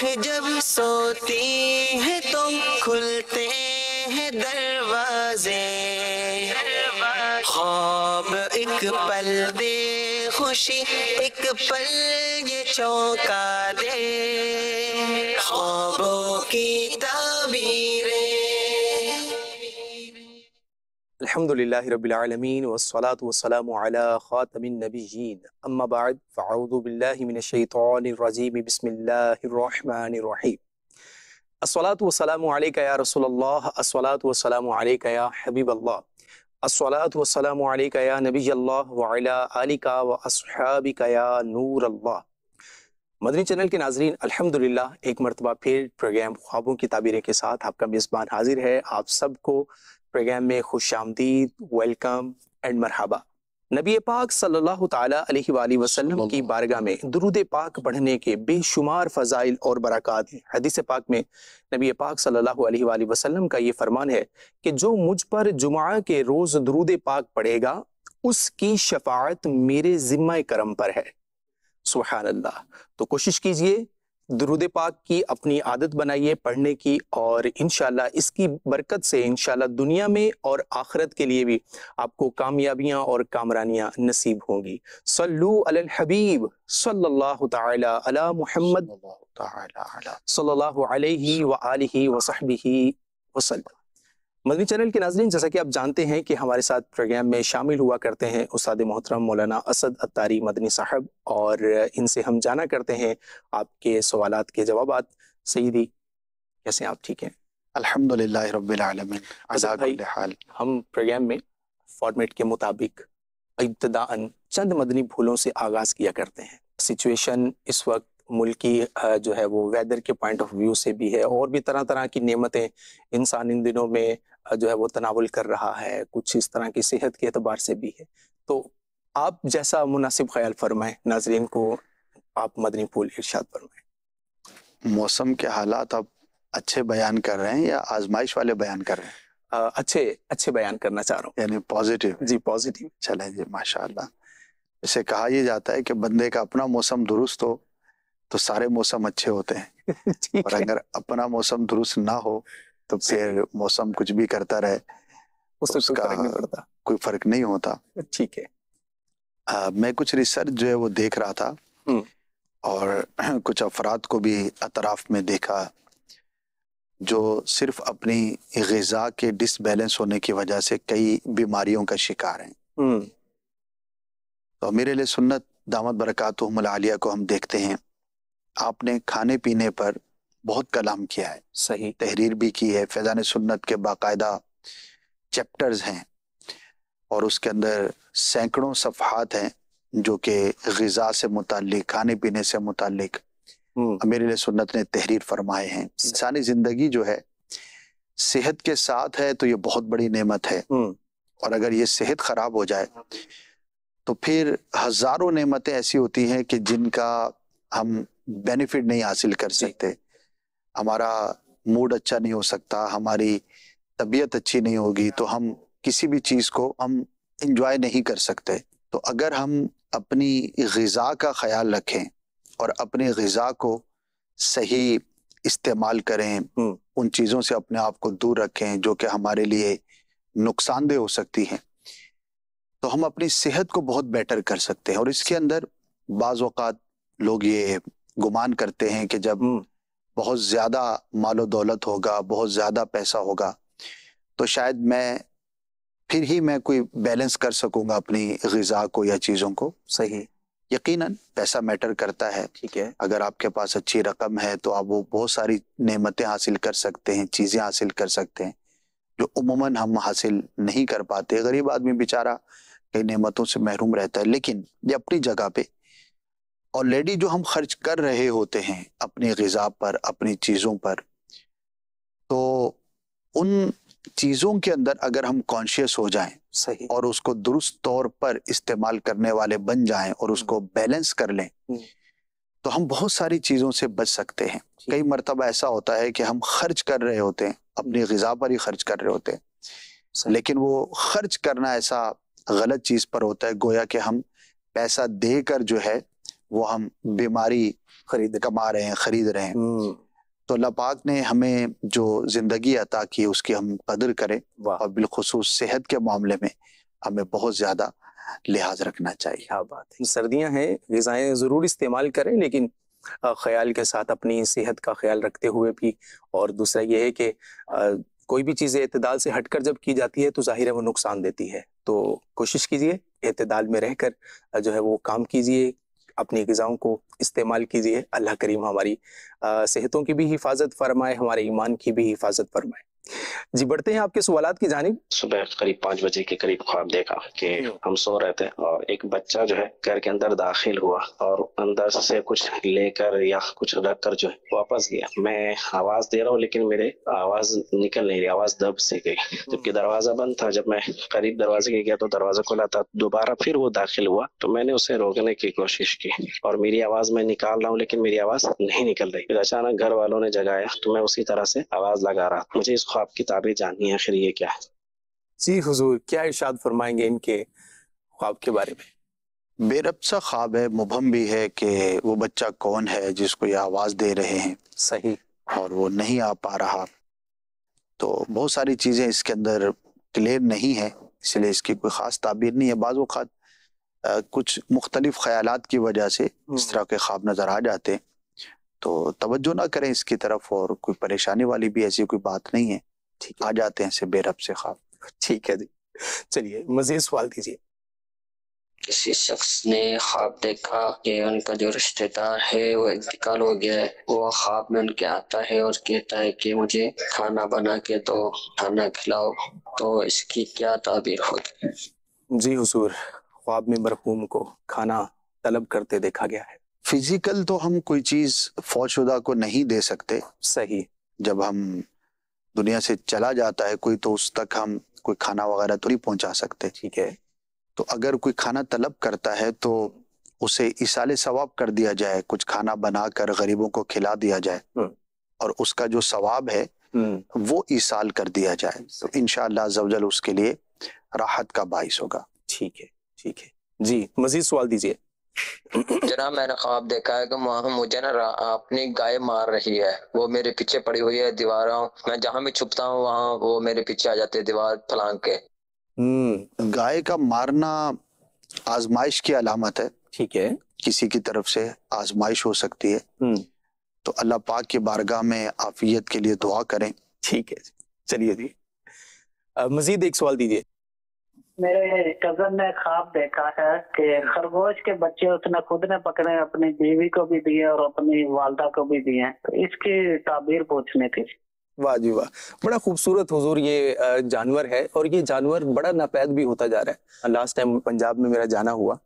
आँख जब सोती है तो खुलते हैं दरवाजे ख्वाब एक पल दे खुशी एक पल ये चौंका दे मदनी चैनल के नाजरीन अल्हम्दुलिल्लाह एक मरतबा फिर प्रोग्राम ख्वाबों की ताबीरें के साथ आपका मेज़बान हाजिर है आप सबको प्रोग्राम में खुश आमदीद वेलकम एंड मरहबा नबी पाक सल्लल्लाहु अलैहि वसल्लम की बारगाह में दरूद पाक पढ़ने के बेशुमार फ़जाइल और बरक़ात हैं हदीस पाक में नबी पाक सल्लल्लाहु अलैहि वसल्लम का ये फरमान है कि जो मुझ पर जुमा के रोज़ दरूद पाक पढ़ेगा उसकी शफात मेरे ज़िम्मा करम पर है सुबहानल्ला तो कोशिश कीजिए दरुद पाक की अपनी आदत बनाइए पढ़ने की और इनशाला इसकी बरकत से इनशाला दुनिया में और आखरत के लिए भी आपको कामयाबियाँ और कामरानियाँ नसीब होंगी सल्लू अल हबीब सल्लल्लाहु ताला अला मुहम्मद सल्लल्लाहु अलैहि व आलिहि व सहबिहि वसल्लम मदनी चैनल के नाजरीन जैसा कि आप जानते हैं कि हमारे साथ प्रोग्राम में शामिल हुआ करते हैं उस्ताद मोहतरम मौलाना असद अतारी मदनी साहब और इनसे हम जाना करते हैं आपके सवाल के जवाब सईदी कैसे आप ठीक हैं हाल हम प्रोग्राम में फॉर्मेट के मुताबिक इब्तदान चंद मदनी भूलों से आगाज़ किया करते हैं सिचुएशन इस वक्त मुल्क की जो है वो वेदर के पॉइंट ऑफ व्यू से भी है और भी तरह तरह की नेमतें इंसान इन दिनों में जो है वो तनावल कर रहा है कुछ इस तरह की सेहत के अतबार से भी है तो आप जैसा मुनासिब ख्याल फरमाएं नाजरीन को आप मदनी फूल इर्शाद फरमाएं मौसम के हालात आप अच्छे बयान कर रहे हैं या आजमाइश वाले बयान कर रहे हैं अच्छे अच्छे बयान करना चाह रहा हूँ यानी पॉजिटिव जी पॉजिटिव चले जी माशाल्लाह इसे कहा यह जाता है कि बंदे का अपना मौसम दुरुस्त हो तो सारे मौसम अच्छे होते हैं और अगर अपना मौसम दुरुस्त ना हो तो फिर मौसम कुछ भी करता रहे उस तो उसका फर्क नहीं पड़ता कोई फर्क नहीं होता ठीक है आ, मैं कुछ रिसर्च जो है वो देख रहा था हम्म। और कुछ अफराद को भी अतराफ में देखा जो सिर्फ अपनी गज़ा के डिसबैलेंस होने की वजह से कई बीमारियों का शिकार हैं हम्म। तो मेरे लिए सुन्नत दामद बरकत आलिया को हम देखते हैं आपने खाने पीने पर बहुत कलाम किया है सही तहरीर भी की है फैजान सुन्नत के बाकायदा चैप्टर्स हैं और उसके अंदर सैकड़ों सफहत हैं जो कि गज़ा से मुतल खाने पीने से मुतल हम्म। अमीर सुन्नत ने तहरीर फरमाए हैं इंसानी ज़िंदगी जो है सेहत के साथ है तो ये बहुत बड़ी नेमत है हम्म। और अगर ये सेहत ख़राब हो जाए तो फिर हज़ारों नेमतें ऐसी होती हैं कि जिनका हम बेनिफिट नहीं हासिल कर सकते हमारा मूड अच्छा नहीं हो सकता हमारी तबीयत अच्छी नहीं होगी तो हम किसी भी चीज़ को हम इंजॉय नहीं कर सकते तो अगर हम अपनी गज़ा का ख्याल रखें और अपनी गज़ा को सही इस्तेमाल करें हम्म। उन चीज़ों से अपने आप को दूर रखें जो कि हमारे लिए नुकसानदेह हो सकती हैं तो हम अपनी सेहत को बहुत बेटर कर सकते हैं और इसके अंदर बाज़ात लोग ये गुमान करते हैं कि जब हम्म। बहुत ज़्यादा मालो दौलत होगा बहुत ज़्यादा पैसा होगा तो शायद मैं फिर ही मैं कोई बैलेंस कर सकूंगा अपनी गज़ा को या चीज़ों को सही यकीनन पैसा मैटर करता है ठीक है अगर आपके पास अच्छी रकम है तो आप वो बहुत सारी नेमतें हासिल कर सकते हैं चीज़ें हासिल कर सकते हैं जो उमूमन हम हासिल नहीं कर पाते गरीब आदमी बेचारा कई नेमतों से महरूम रहता है लेकिन ये अपनी जगह पे ऑलरेडी जो हम खर्च कर रहे होते हैं अपनी गज़ा पर अपनी चीज़ों पर तो उन चीज़ों के अंदर अगर हम कॉन्शियस हो जाएं सही और उसको दुरुस्त तौर पर इस्तेमाल करने वाले बन जाएं और उसको बैलेंस हम्म। कर लें हम्म। तो हम बहुत सारी चीज़ों से बच सकते हैं कई मरतबा ऐसा होता है कि हम खर्च कर रहे होते हैं अपनी गज़ा पर ही खर्च कर रहे होते हैं लेकिन वो खर्च करना ऐसा गलत चीज़ पर होता है गोया कि हम पैसा देकर जो है वो हम हम्म। बीमारी खरीद कमा रहे हैं खरीद रहे हैं हम्म। तो अल्लाह पाक ने हमें जो ज़िंदगी अता की उसकी हम कदर करें और बिलखसूस सेहत के मामले में हमें बहुत ज़्यादा लिहाज रखना चाहिए हाँ बात है सर्दियाँ हैं गजाएं ज़रूर इस्तेमाल करें लेकिन ख्याल के साथ अपनी सेहत का ख्याल रखते हुए भी और दूसरा ये है कि कोई भी चीज़ें अतदाल से हटकर जब की जाती है तो ज़ाहिर है वो नुकसान देती है तो कोशिश कीजिए अतदाल में रहकर जो है वो काम कीजिए अपनी गज़ाओं को इस्तेमाल कीजिए अल्लाह करीम हमारी सेहतों की भी हिफाजत फरमाए हमारे ईमान की भी हिफाजत फरमाए जी बढ़ते हैं आपके सवाल की जानी सुबह करीब पाँच बजे के करीब ख्वाब देखा कि हम सो रहे थे और एक बच्चा जो है घर के अंदर दाखिल हुआ और अंदर से कुछ लेकर या कुछ रख कर जो है वापस गया मैं आवाज दे रहा हूँ लेकिन मेरे आवाज निकल नहीं रही आवाज दब से गई हम्म। जबकि दरवाजा बंद था जब मैं करीब दरवाजे के गया तो दरवाजा खुला था दोबारा फिर वो दाखिल हुआ तो मैंने उसे रोकने की कोशिश की और मेरी आवाज मैं निकाल रहा हूँ लेकिन मेरी आवाज नहीं निकल रही फिर अचानक घर वालों ने जगाया तो मैं उसी तरह से आवाज लगा रहा मुझे इसको ख्वाब किताबें जाननी है आखिर ये क्या है जी हुजूर क्या इशाद फरमाएंगे इनके ख्वाब के बारे में बेरब सा ख्वाब है मुबहम भी है कि वो बच्चा कौन है जिसको ये आवाज़ दे रहे हैं सही और वो नहीं आ पा रहा तो बहुत सारी चीज़ें इसके अंदर क्लियर नहीं है इसलिए इसकी कोई ख़ास ताबीर नहीं है बाज़ अवत कुछ मुख्तलिफ ख्याल की वजह से इस हम्म। तरह के ख्वाब नज़र आ जाते हैं तो तवज्जो ना करें इसकी तरफ और कोई परेशानी वाली भी ऐसी कोई बात नहीं है ठीक आ जाते हैं से बेरब से खाब ठीक है जी चलिए मजीद सवाल दीजिए किसी शख्स ने ख्वाब देखा कि उनका जो रिश्तेदार है वो इंतकाल हो गया है वो ख्वाब में उनके आता है और कहता है कि मुझे खाना बना के दो खाना खिलाओ तो इसकी क्या ताबीर होगी जी हुजूर ख्वाब में मरहूम को खाना तलब करते देखा गया है फिजिकल तो हम कोई चीज फौजशुदा को नहीं दे सकते सही जब हम दुनिया से चला जाता है कोई तो उस तक हम कोई खाना वगैरह तो नहीं पहुंचा सकते ठीक है तो अगर कोई खाना तलब करता है तो उसे इसाले सवाब कर दिया जाए कुछ खाना बनाकर गरीबों को खिला दिया जाए हम्म। और उसका जो सवाब है हम्म। वो इसाल कर दिया जाए तो इनशाला उसके लिए राहत का बाइस होगा ठीक है ठीक है जी मजीद सवाल दीजिए जना मैंने ख्वाब देखा है कि वहां मुझे ना अपनी गाय मार रही है वो मेरे पीछे पड़ी हुई है दीवारों मैं जहां भी छुपता हूँ वहां वो मेरे पीछे आ जाते दीवार फलांग के हम्म गाय का मारना आजमाइश की अलामत है ठीक है किसी की तरफ से आजमाइश हो सकती है हम्म। तो अल्लाह पाक की बारगाह में आफियत के लिए दुआ करें ठीक है चलिए जी मजीद एक सवाल दीजिए मेरे कजन ने खाब देखा है कि खरगोश के बच्चे उसने खुद ने पकड़े अपनी बीवी को भी दिए और अपनी वालदा को भी दिए तो इसकी ताबीर पूछनी थी वाह जी वाह बड़ा खूबसूरत हुजूर ये जानवर है और ये जानवर बड़ा नापैद भी होता जा रहा है लास्ट टाइम पंजाब में मेरा जाना हुआ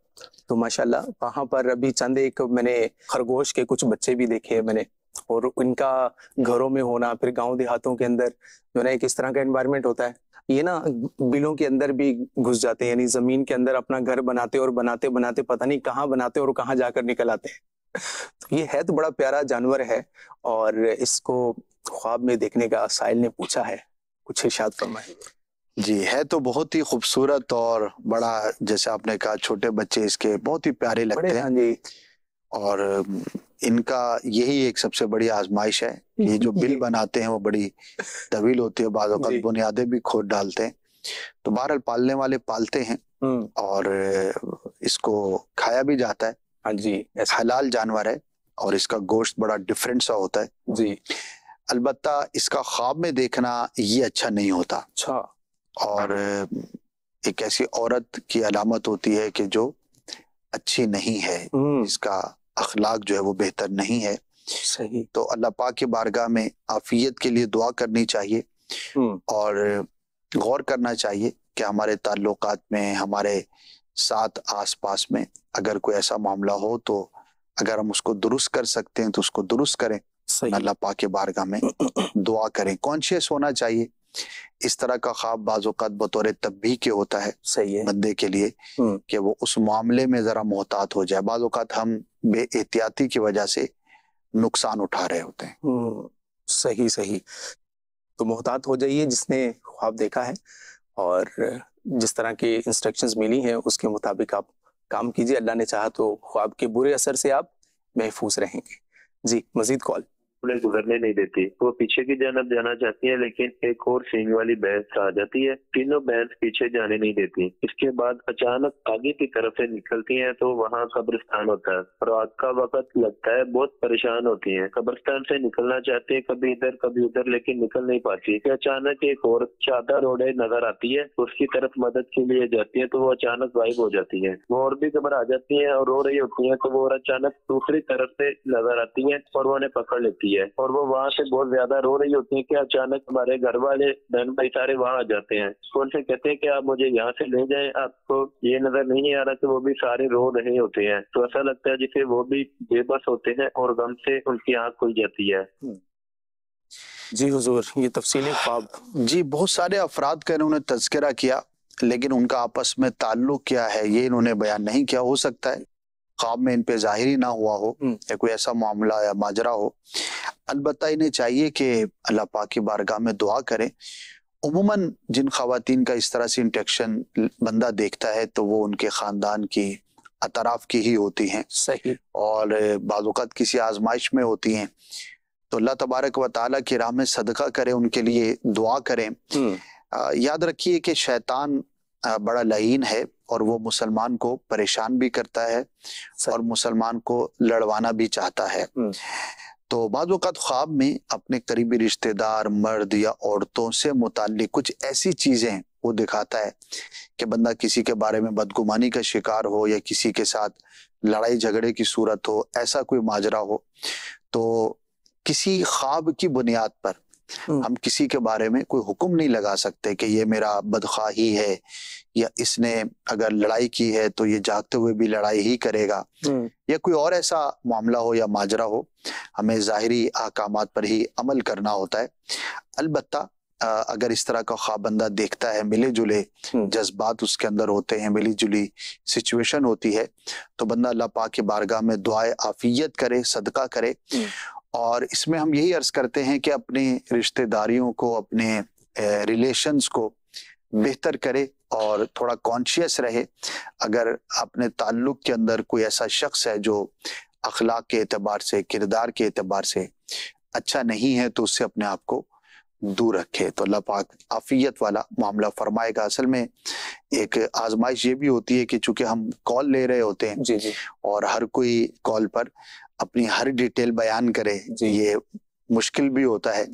तो माशाल्लाह वहाँ पर अभी चंद एक मैंने खरगोश के कुछ बच्चे भी देखे मैंने और इनका घरों में होना फिर गांव देहातों के अंदर जो एक इस तरह का एनवायरनमेंट होता है ये ना बिलों के अंदर भी घुस जाते हैं यानी जमीन के अंदर अपना घर बनाते और बनाते बनाते पता नहीं कहाँ बनाते और कहाँ जाकर निकल आते हैं तो ये है तो बड़ा प्यारा जानवर है और इसको ख्वाब में देखने का साहिल ने पूछा है कुछ इर्शाद फरमाए जी है तो बहुत ही खूबसूरत और बड़ा जैसे आपने कहा छोटे बच्चे इसके बहुत ही प्यारे लगते हैं हाँ जी और इनका यही एक सबसे बड़ी आजमाइश है ये जो बिल बनाते हैं वो बड़ी तवील होती है बाज़त बुनियादें भी खोद डालते हैं तो बहरहाल पालने वाले पालते हैं हम्म। और इसको खाया भी जाता है हाँ जी हलाल जानवर है और इसका गोश्त बड़ा डिफरेंट सा होता है जी अलबत् इसका ख्वाब में देखना ये अच्छा नहीं होता अच्छा और एक ऐसी औरत की अलामत होती है कि जो अच्छी नहीं है हम्म। इसका अखलाक जो है वो बेहतर नहीं है सही तो अल्लाह पाक के बारगाह में आफियत के लिए दुआ करनी चाहिए हम्म। और गौर करना चाहिए कि हमारे ताल्लुक में हमारे साथ आस पास में अगर कोई ऐसा मामला हो तो अगर हम उसको दुरुस्त कर सकते हैं तो उसको दुरुस्त करें अल्लाह पाक के बारगाह में दुआ करें कॉन्शियस होना चाहिए इस तरह का ख्वाब बाज़त बतौर तबी के होता है सही है बंदे के लिए हम्म। कि वो उस मामले में ज़रा मोहतात हो जाए बाज़ात हम बे एहतियाती की वजह से नुकसान उठा रहे होते हैं हम्म, सही सही तो मोहतात हो जाइए जिसने ख्वाब देखा है और जिस तरह की इंस्ट्रक्शंस मिली हैं उसके मुताबिक आप काम कीजिए अल्लाह ने चाहा तो ख्वाब के बुरे असर से आप महफूज रहेंगे जी मजीद कॉल उन्हें गुजरने नहीं देती वो पीछे की जानब जाना चाहती है लेकिन एक और सींग वाली भैंस आ जाती है तीनों बहस पीछे जाने नहीं देती इसके बाद अचानक आगे की तरफ से निकलती है तो वहाँ कब्रिस्तान होता है रात का वक्त लगता है बहुत परेशान होती है कब्रिस्तान से निकलना चाहती है कभी इधर कभी उधर लेकिन निकल नहीं पाती अचानक एक और चादर रोडे नजर आती है उसकी तरफ मदद के लिए जाती है तो वो अचानक गायब हो जाती है वो और भी घबरा जाती है और रो रही होती है तो वो और अचानक दूसरी तरफ से नजर आती है और वो उन्हें पकड़ लेती है होती है और वो वहाँ से बहुत ज्यादा रो रही होती है कि अचानक हमारे घर वाले बहन भाई सारे वहाँ आ जाते हैं स्कूल से कहते हैं कि आप मुझे यहाँ से ले जाए आपको ये नजर नहीं आ रहा कि वो भी सारे रो रहे होते हैं तो ऐसा लगता है जिसे वो भी बेबस होते हैं और गम से उनकी आँख खुल जाती है जी हुजूर ये तफसीली ख्वाब जी बहुत सारे अफराद का इन्होंने तस्करा किया लेकिन उनका आपस में ताल्लुक क्या है ये इन्होंने बयान नहीं किया हो सकता है खाब में इन पे जाहिर ही ना हुआ हो हम्म। या कोई ऐसा मामला या माजरा हो अलबत् इन्हें चाहिए कि अल्लाह पाक की बारगाह में दुआ करें उमूमन जिन खातन का इस तरह से इंटेक्शन बंदा देखता है तो वो उनके ख़ानदान की अतराफ की ही होती हैं सही और बाज़ात किसी आजमाइश में होती हैं तो अल्लाह तबारक व ताली की राह में सदका करें उनके लिए दुआ करें आ, हम्म। याद रखिए कि शैतान बड़ा लहीन है और वो मुसलमान को परेशान भी करता है और मुसलमान को लड़वाना भी चाहता है हम्म। तो बाज़ात ख्वाब में अपने करीबी रिश्तेदार मर्द या औरतों से मुतल कुछ ऐसी चीज़ें वो दिखाता है कि बंदा किसी के बारे में बदगुमानी का शिकार हो या किसी के साथ लड़ाई झगड़े की सूरत हो ऐसा कोई माजरा हो तो किसी ख्वाब की बुनियाद पर हम्म। हम किसी के बारे में कोई हुक्म नहीं लगा सकते कि ये मेरा बदख्वाही है या इसने अगर लड़ाई की है तो ये जागते हुए भी लड़ाई ही करेगा हम्म। या कोई और ऐसा मामला हो या माजरा हो हमें जाहिरी अहकाम पर ही अमल करना होता है अलबत् अगर इस तरह का ख्वाब बंदा देखता है मिले जुले हम्म। जज्बात उसके अंदर होते हैं मिली जुली सिचुएशन होती है तो बंदा अल्लाह पाक के बारगाह में दुआए आफियत करे सदका करे और इसमें हम यही अर्ज करते हैं कि अपने रिश्तेदारियों को अपने रिलेशंस को बेहतर करे और थोड़ा कॉन्शियस रहे अगर अपने ताल्लुक के अंदर कोई ऐसा शख्स है जो अखलाक के अतबार से किरदार के अतबार से अच्छा नहीं है तो उससे अपने आप को दूर रखे तो अल्लाह पाक आफियत वाला मामला फरमाएगा असल में एक आजमाइश ये भी होती है कि चूंकि हम कॉल ले रहे होते हैं जी जी और हर कोई कॉल पर अपनी हर डिटेल बयान करे ये मुश्किल भी होता है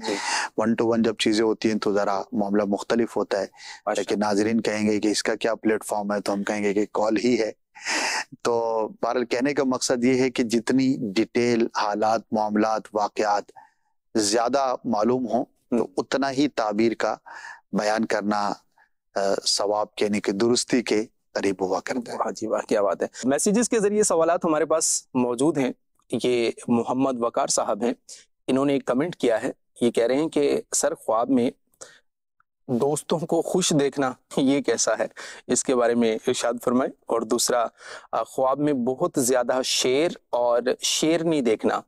वन टू वन जब चीजें होती हैं तो जरा मामला मुख्तलिफ होता है अच्छा। लेकिन नाजरीन कहेंगे कि इसका क्या प्लेटफॉर्म है तो हम कहेंगे कि कॉल ही है तो बहरल कहने का मकसद ये है कि जितनी डिटेल हालात मामला वाकत ज्यादा मालूम हो हम्म। तो उतना ही ताबीर का बयान करना सवाब के यानी कि दुरुस्ती के करीब हुआ करता है हाँ जी वाह क्या बात है मैसेजेस के जरिए सवाल हमारे पास मौजूद हैं ये मोहम्मद वकार साहब हैं इन्होंने एक कमेंट किया है ये कह रहे हैं कि सर ख्वाब में दोस्तों को खुश देखना ये कैसा है इसके बारे में इर्शाद फरमाए और दूसरा ख्वाब में बहुत ज़्यादा शेर और शेरनी देखना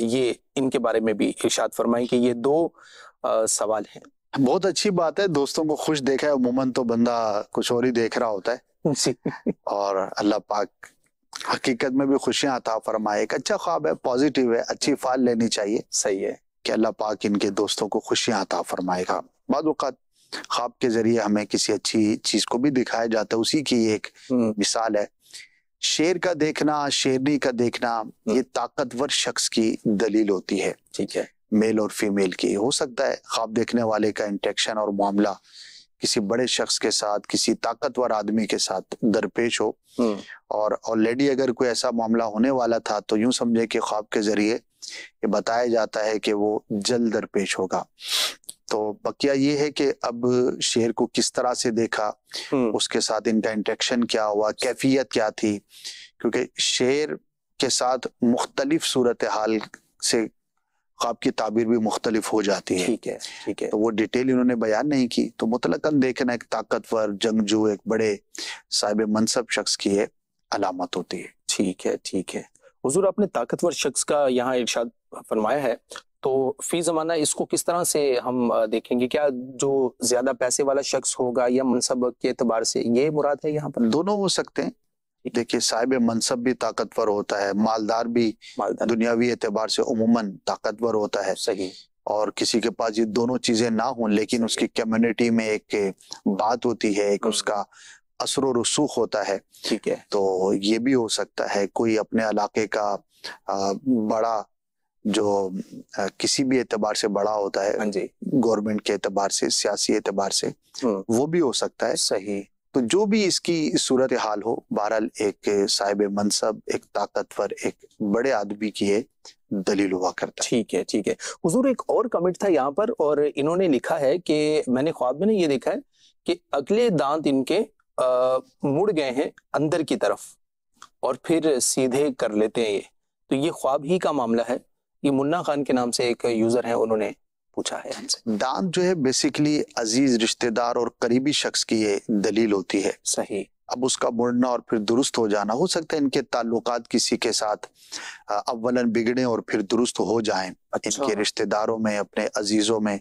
ये इनके बारे में भी इर्शाद फरमाए कि ये दो सवाल हैं बहुत अच्छी बात है दोस्तों को खुश देखा है अमूमन तो बंदा कुछ और ही देख रहा होता है और अल्लाह पाक हकीकत में भी खुशियां अता फरमाए एक अच्छा ख्वाब है पॉजिटिव है अच्छी फाल लेनी चाहिए सही है कि अल्लाह पाक इनके दोस्तों को खुशियां अता फरमाएगा बाद ख्वाब के जरिए हमें किसी अच्छी चीज को भी दिखाया जाता है उसी की एक हम्म। मिसाल है शेर का देखना शेरनी का देखना हम्म। ये ताकतवर शख्स की दलील होती है ठीक है मेल और फीमेल की हो सकता है ख्वाब देखने वाले का इंटेक्शन और मामला किसी बड़े शख्स के साथ किसी ताकतवर आदमी के साथ दरपेश हो हम्म। और ऑलरेडी अगर कोई ऐसा मामला होने वाला था तो यूं समझे कि ख्वाब के जरिए ये बताया जाता है कि वो जल्द दरपेश होगा तो बकिया ये है कि अब शेर को किस तरह से देखा हम्म। उसके साथ इनका इंटरेक्शन क्या हुआ कैफियत क्या थी क्योंकि शेर के साथ मुख्तलिफ सूरत हाल से ख्वाब तो की ताबीर भी मुख्तलिफ हो जाती है ठीक है ठीक है तो वो डिटेल इन्होंने बयान नहीं की तो मुतलकन देखना एक ताकतवर जंगजू एक बड़े साहिब मनसब शख्स की है अलामत होती है ठीक है ठीक है हजूर आपने ताकतवर शख्स का यहाँ इर्शाद फरमाया है तो फी जमाना इसको किस तरह से हम देखेंगे क्या जो ज्यादा पैसे वाला शख्स होगा या मनसब के अतबार से ये मुराद है यहाँ पर दोनों हो सकते हैं देखिए साहिब मनसब भी ताकतवर होता है मालदार भी मालदार। दुनियावी एतबार से उमूमन ताकतवर होता है सही और किसी के पास ये दोनों चीजें ना हों लेकिन उसकी कम्युनिटी में एक बात होती है एक हम्म। उसका असर रसूख होता है ठीक है तो ये भी हो सकता है कोई अपने इलाके का बड़ा जो किसी भी एतबार से बड़ा होता है गवर्नमेंट हाँ के एतबार से सियासी एतबार से हम्म। वो भी हो सकता है सही तो जो भी इसकी सूरत हाल हो बहरहाल एक साहिब मनसब एक ताकतवर एक बड़े आदमी की है दलील हुआ करता ठीक है ठीक है हजूर एक और कमेंट था यहाँ पर और इन्होंने लिखा है कि मैंने ख्वाब में ये देखा है कि अगले दांत इनके आ, मुड़ गए हैं अंदर की तरफ और फिर सीधे कर लेते हैं ये तो ये ख्वाब ही का मामला है ये मुन्ना खान के नाम से एक यूजर है उन्होंने पूछा है हमसे दांत जो है बेसिकली अजीज रिश्तेदार और करीबी शख्स की ये दलील होती है सही अब उसका मुड़ना और फिर दुरुस्त हो जाना हो सकता है इनके ताल्लुकात किसी के साथ अव्वलन बिगड़े और फिर दुरुस्त हो जाएं अच्छा। इनके रिश्तेदारों में अपने अजीजों में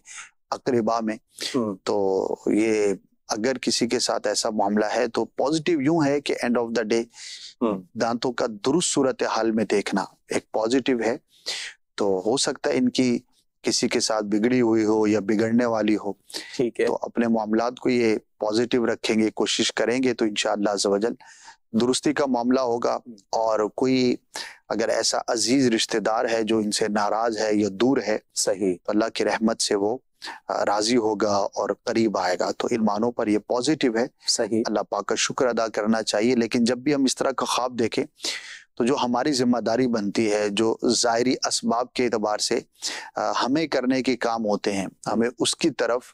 अकरबा में हम्म। तो ये अगर किसी के साथ ऐसा मामला है तो पॉजिटिव यूं है कि एंड ऑफ द डे दांतों का दुरुस्त सूरत हाल में देखना एक पॉजिटिव है तो हो सकता है इनकी किसी के साथ बिगड़ी हुई हो या बिगड़ने वाली हो ठीक है तो अपने मामला को ये पॉजिटिव रखेंगे कोशिश करेंगे तो इनशाला दुरुस्ती का मामला होगा हम्म। और कोई अगर ऐसा अजीज रिश्तेदार है जो इनसे नाराज है या दूर है सही तो अल्लाह की रहमत से वो राजी होगा और करीब आएगा तो इन मानों पर ये पॉजिटिव है सही अल्लाह पाक का शुक्र अदा करना चाहिए लेकिन जब भी हम इस तरह का ख्वाब देखें तो जो हमारी जिम्मेदारी बनती है जो ज़ाहरी इसबाब के अतबार से हमें करने के काम होते हैं हमें उसकी तरफ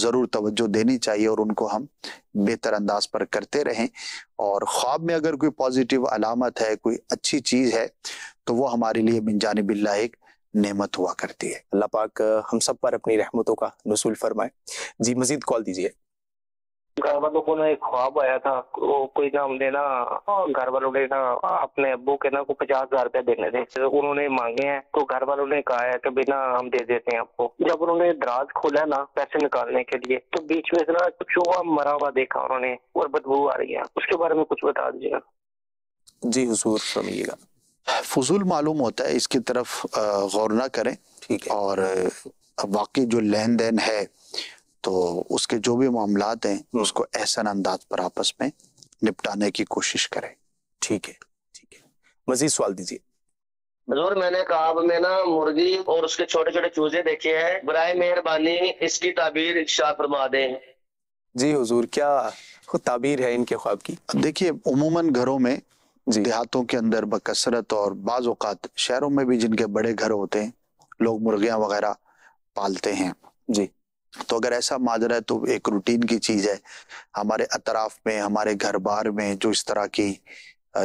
ज़रूर तवज्जो देनी चाहिए और उनको हम बेहतर अंदाज पर करते रहें और ख्वाब में अगर कोई पॉजिटिव अलामत है कोई अच्छी चीज़ है तो वो हमारे लिए बिनजान बिल्ला एक नेमत हुआ करती है अल्लाह पाक हम सब पर अपनी रहमतों का नसूल फरमाए जी मजीद कॉल दीजिए घर वालों को ना एक ख्वाब आया था वो कोई ना हमने ना घर वालों ने ना अपने अबू के ना को पचास हजार रुपया देने थे तो उन्होंने मांगे हैं तो घर वालों ने कहा है कि बिना हम दे देते हैं आपको जब उन्होंने दराज खोला ना पैसे निकालने के लिए तो बीच में इतना चूहा मरा हुआ देखा उन्होंने और बदबू आ रही है उसके बारे में कुछ बता दीजिएगा जी हजूर समझिएगा फजूल मालूम होता है इसकी तरफ गौर ना करें ठीक है और बाकी जो लेन देन है तो उसके जो भी मामला हैं हम्म। उसको एहसन अंदाज पर आपस में निपटाने की कोशिश करें ठीक है ठीक है मजीद सवाल दीजिए हजूर मैंने कहा मैं ना मुर्गी और उसके छोटे छोटे चूजे देखे हैं बरए मेहरबानी इसकी ताबीर इशार फरमा दें जी हुजूर क्या ताबीर है इनके ख्वाब की देखिए उमूमन घरों में देहातों के अंदर बकसरत और बाज़ात शहरों में भी जिनके बड़े घर होते हैं लोग मुर्गियाँ वगैरह पालते हैं जी तो अगर ऐसा माजरा है तो एक रूटीन की चीज़ है हमारे अतराफ में हमारे घर बार में जो इस तरह की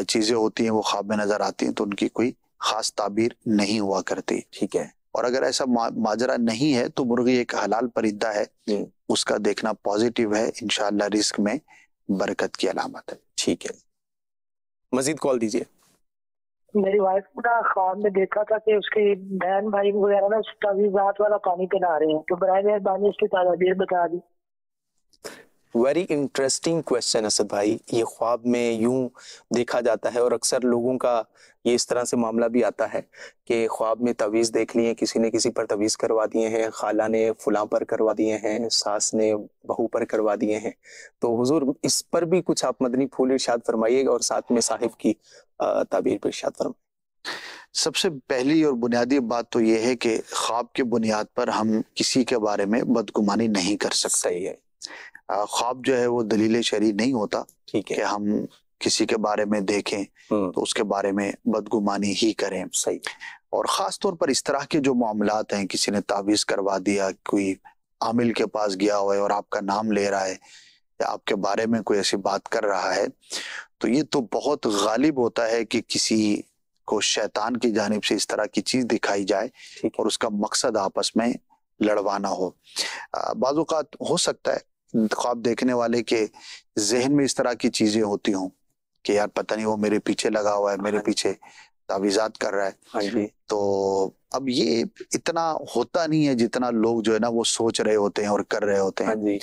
चीज़ें होती हैं वो ख्वाब में नज़र आती हैं तो उनकी कोई ख़ास ताबीर नहीं हुआ करती ठीक है और अगर ऐसा माजरा नहीं है तो मुर्गी एक हलाल परिंदा है उसका देखना पॉजिटिव है इनशाला रिस्क में बरकत की अलामत है ठीक है मजीद कॉल दीजिए मेरी वाइफ ना ख्वाब में देखा था कि उसके बहन भाई वगैरह ना उसका भी रात वाला पानी पिला रहे हैं तो बर मेहरबानी उसकी तादाबीर बता दी वेरी इंटरेस्टिंग क्वेश्चन असद भाई ये ख्वाब में यूं देखा जाता है और अक्सर लोगों का ये इस तरह से मामला भी आता है कि ख्वाब में तवीज़ देख लिए किसी ने किसी पर तवीज़ करवा दिए हैं खाला ने फुला पर करवा दिए हैं सास ने बहू पर करवा दिए हैं तो हुजूर इस पर भी कुछ आप मदनी फूल इर्शाद फरमाइए और साथ में साहिब की ताबीर पर इर्शाद फरमाइए सबसे पहली और बुनियादी बात तो यह है कि ख्वाब के बुनियाद पर हम किसी के बारे में बदगुमानी नहीं कर सकते है ख्वाब जो है वो दलील शरी नहीं होता ठीक है कि हम किसी के बारे में देखें हम्म। तो उसके बारे में बदगुमानी ही करें सही और ख़ास तौर पर इस तरह के जो मामला हैं किसी ने तावीज़ करवा दिया कोई आमिल के पास गया हुआ है और आपका नाम ले रहा है या आपके बारे में कोई ऐसी बात कर रहा है तो ये तो बहुत गालिब होता है कि किसी को शैतान की जानब से इस तरह की चीज़ दिखाई जाए और उसका मकसद आपस में लड़वाना हो बाजूकात हो सकता है ख्वाब देखने वाले के जहन में इस तरह की चीजें होती हों कि यार पता नहीं वो मेरे पीछे लगा हुआ है मेरे हाँ। पीछे तावीजात कर रहा है हाँ तो अब ये इतना होता नहीं है जितना लोग जो है ना वो सोच रहे होते हैं और कर रहे होते हैं हाँ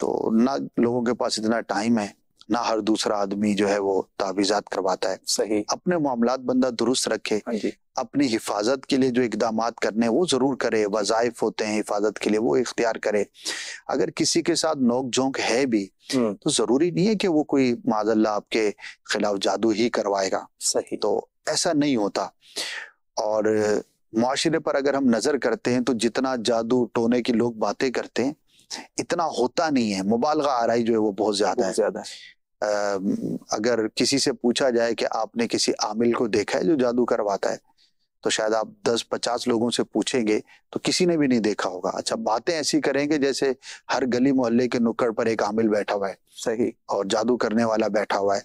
तो ना लोगों के पास इतना टाइम है ना हर दूसरा आदमी जो है वो तावीजात करवाता है सही अपने मामला बंदा दुरुस्त रखे हाँ अपनी हिफाजत के लिए जो इकदाम करने वो ज़रूर करे वज़ाइफ होते हैं हिफाजत के लिए वो इख्तियार करे अगर किसी के साथ नोक झोंक है भी तो ज़रूरी नहीं है कि वो कोई माजल्ला आपके खिलाफ जादू ही करवाएगा सही तो ऐसा नहीं होता और माशरे पर अगर हम नज़र करते हैं तो जितना जादू टोने की लोग बातें करते हैं इतना होता नहीं है मुबालगा आरई जो है वो बहुत ज्यादा है ज्यादा अगर किसी से पूछा जाए कि आपने किसी आमिल को देखा है जो जादू करवाता है तो शायद आप 10-50 लोगों से पूछेंगे तो किसी ने भी नहीं देखा होगा अच्छा बातें ऐसी करेंगे जैसे हर गली मोहल्ले के नुक्कड़ पर एक आमिल बैठा हुआ है सही और जादू करने वाला बैठा हुआ है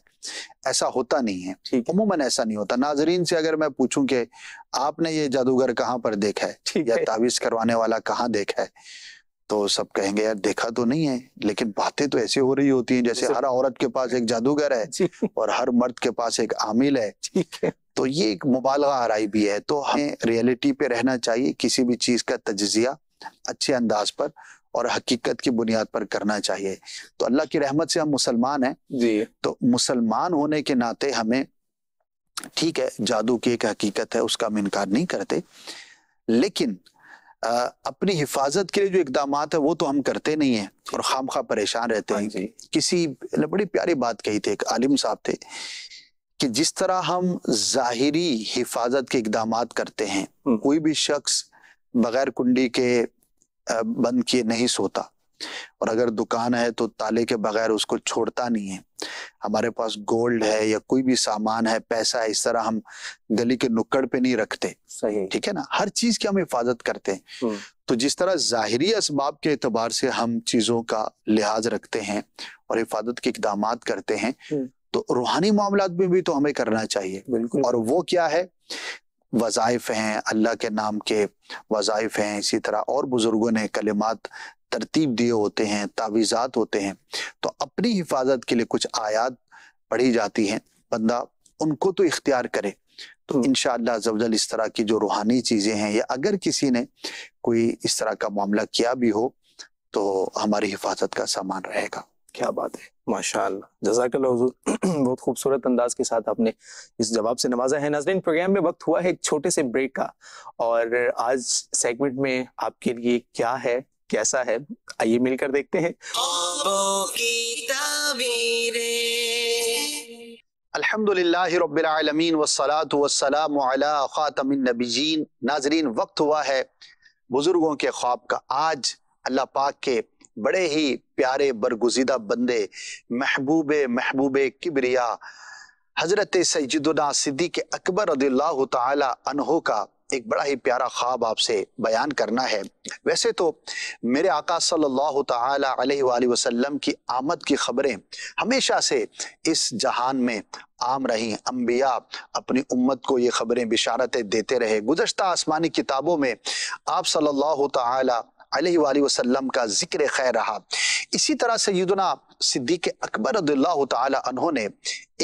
ऐसा होता नहीं है उमूमन ऐसा नहीं होता नाजरीन से अगर मैं पूछूं कि आपने ये जादूगर कहाँ पर देखा है या तावीज करवाने वाला कहाँ देखा है तो सब कहेंगे यार देखा तो नहीं है लेकिन बातें तो ऐसी हो रही होती हैं जैसे हर औरत के पास एक जादूगर है और हर मर्द के पास एक आमिल है ठीक है तो ये एक मुबालगा आरई भी है तो हमें रियलिटी पे रहना चाहिए किसी भी चीज का तजिया अच्छे अंदाज पर और हकीकत की बुनियाद पर करना चाहिए तो अल्लाह की रहमत से हम मुसलमान हैं जी तो मुसलमान होने के नाते हमें ठीक है जादू की एक हकीकत है उसका हम इनकार नहीं करते लेकिन अपनी हिफाजत के लिए जो इकदाम है वो तो हम करते नहीं है और खाम खा परेशान रहते हैं हाँ किसी ने मतलब बड़ी प्यारी बात कही थी एक आलिम साहब थे कि जिस तरह हम ज़ाहरी हिफाजत के इकदाम करते हैं हम्म। कोई भी शख्स बगैर कुंडी के बंद किए नहीं सोता और अगर दुकान है तो ताले के बगैर उसको छोड़ता नहीं है हमारे पास गोल्ड है या कोई भी सामान है पैसा है इस तरह हम गली के नुक्कड़ पे नहीं रखते सही ठीक है ना हर चीज की हम हिफाजत करते हैं हम्म। तो जिस तरह ज़ाहरी इसबाब के अतबार से हम चीज़ों का लिहाज रखते हैं और हिफाजत के इकदाम करते हैं हम्म। तो रूहानी मामला में भी तो हमें करना चाहिए और वो क्या है वजायफ हैं अल्लाह के नाम के वजायफ हैं इसी तरह और बुज़ुर्गों ने कलिमात तरतीब दिए होते हैं तावीज़ात होते हैं तो अपनी हिफाजत के लिए कुछ आयात पढ़ी जाती हैं बंदा उनको तो इख्तियार करे तो हम्म। इन शजल इस तरह की जो रूहानी चीज़ें हैं या अगर किसी ने कोई इस तरह का मामला किया भी हो तो हमारी हिफाजत का सामान रहेगा क्या बात है माशा जजाकल्ला हजूर बहुत खूबसूरत अंदाज के साथ आपने इस जवाब से नवाजा है नाजरीन प्रोग्राम में वक्त हुआ है एक छोटे से ब्रेक का और आज सेगमेंट में आपके लिए क्या है कैसा है आइए मिलकर देखते हैं अल्हम्दुलिल्लाह रब्बिल आलमीन वस्सलातु वस्सलाम अला खातमिन नबीजीन नाजरीन वक्त हुआ है बुजुर्गों के ख्वाब का आज अल्लाह पाक के बड़े ही प्यारे बरगुजीदा बंदे महबूब महबूब किबरिया हजरत सैदना सिद्दीक अकबर रदील्ला तहो का एक बड़ा ही प्यारा ख्वाब आपसे बयान करना है वैसे तो मेरे आका सल्लल्लाहु अलैहि वसल्लम की आमद की खबरें हमेशा से इस जहान में आम रही अम्बिया अपनी उम्मत को ये खबरें बिशारतें देते रहे गुजशत आसमानी किताबों में आप सल्लल्लाहु अलैहि वसल्लम का जिक्र खैर रहा इसी तरह से सैदना सिद्दीक अकबर तहों ने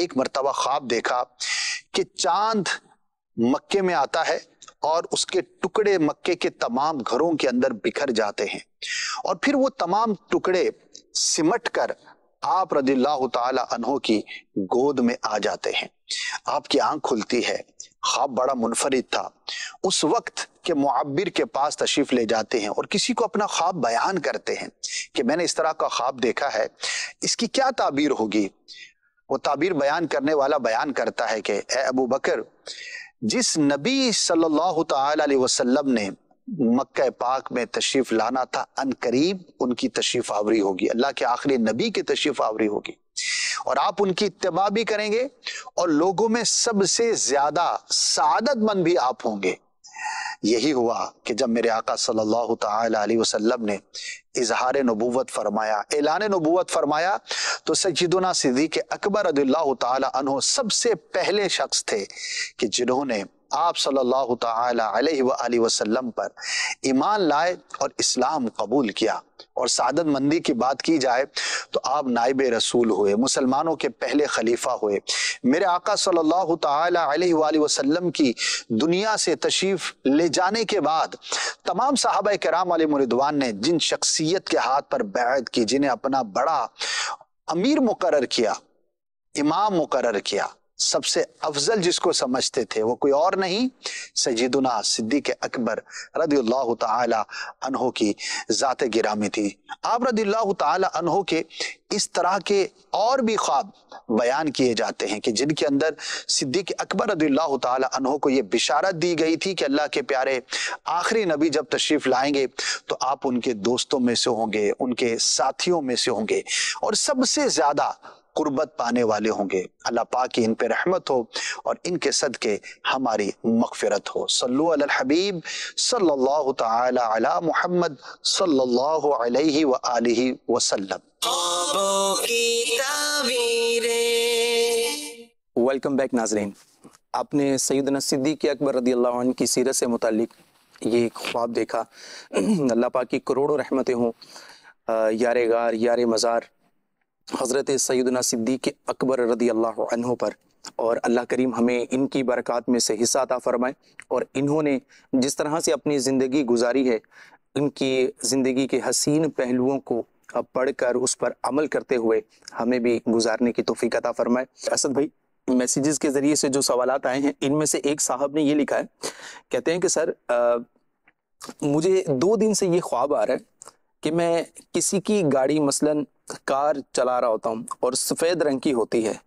एक मरतबा ख्वाब देखा कि चांद मक्के में आता है और उसके टुकड़े मक्के के तमाम घरों के अंदर बिखर जाते हैं और फिर वो तमाम टुकड़े सिमट कर आप ताला तहों की गोद में आ जाते हैं आपकी आंख खुलती है खाब बड़ा मुनफरद था उस वक्त के मुआबिर के पास तशरीफ़ ले जाते हैं और किसी को अपना ख्वाब बयान करते हैं कि मैंने इस तरह का ख्वाब देखा है इसकी क्या ताबीर होगी वो ताबीर बयान करने वाला बयान करता है कि ए अबू बकर जिस नबी सल्लल्लाहु अलैहि वसल्लम ने मक्का पाक में तशरीफ लाना था अन करीब उनकी तशरीफ आवरी होगी अल्लाह के आखिरी नबी की तशरीफ आवरी होगी और आप उनकी इतबा भी करेंगे और लोगों में सबसे ज्यादा सादतमंद भी आप होंगे यही हुआ कि जब मेरे आका सल्लल्लाहु अलैहि वसल्लम ने इजहार नबूवत फरमाया एलान नबूवत फरमाया तो सजदना सिद्दीक अकबर अदिल्ला तन सबसे पहले शख्स थे कि जिन्होंने आप सल्लल्लाहु अलैहि वसल्लम पर ईमान लाए और इस्लाम कबूल किया और सादत मंदी की बात की जाए तो आप नायब रसूल हुए मुसलमानों के पहले खलीफा हुए मेरे आका सल्लल्लाहु अलैहि वसल्लम की दुनिया से तशरीफ ले जाने के बाद तमाम साहब कराम मुरिदवान ने जिन शख्सियत के हाथ पर बैत की जिन्हें अपना बड़ा अमीर मुकर किया इमाम मुकर किया सबसे अफजल जिसको समझते थे वो कोई और नहीं सजीदुना सिद्दीक अकबर रदील्ला तहो की ज़ात गिरामी थी आप रदील्ला तहो के इस तरह के और भी ख्वाब बयान किए जाते हैं कि जिनके अंदर सिद्दीक अकबर रदील्ला तहो को ये बिशारत दी गई थी कि अल्लाह के प्यारे आखिरी नबी जब तशरीफ़ लाएंगे तो आप उनके दोस्तों में से होंगे उनके साथियों में से होंगे और सबसे ज़्यादा कुर्बत पाने वाले होंगे अल्लाह पाक की इन पर रहमत हो और इनके सदक़े हमारी मगफ़रत हो सल्लु अल हबीब सल्लल्लाहु ताला अला मुहम्मद सल्लल्लाहु अलैहि व आलिहि वसल्लम वेलकम बैक नाजरीन आपने सैदना सिद्दीक अकबर रदी अल्लाह की सीरत से मुतलिक ये एक ख्वाब देखा अल्लाह पाक की करोड़ों रहमतें हों यार गार यार मज़ार हज़रत सैदना सिद्दीक अकबर रदी अल्लाह पर और अल्लाह करीम हमें इनकी बरक़ात में से हिस्सा अता फ़रमाए और इन्होंने जिस तरह से अपनी ज़िंदगी गुजारी है इनकी ज़िंदगी के हसीन पहलुओं को पढ़ कर उस पर अमल करते हुए हमें भी गुजारने की तोफ़ी अता फ़रमाए असद भाई मैसेजेस के ज़रिए से जो सवाल आए हैं इनमें से एक साहब ने ये लिखा है कहते हैं कि सर आ, मुझे दो दिन से ये ख्वाब आ रहा है कि मैं किसी की गाड़ी मसलन कार चला रहा होता हूँ और सफ़ेद रंग की होती है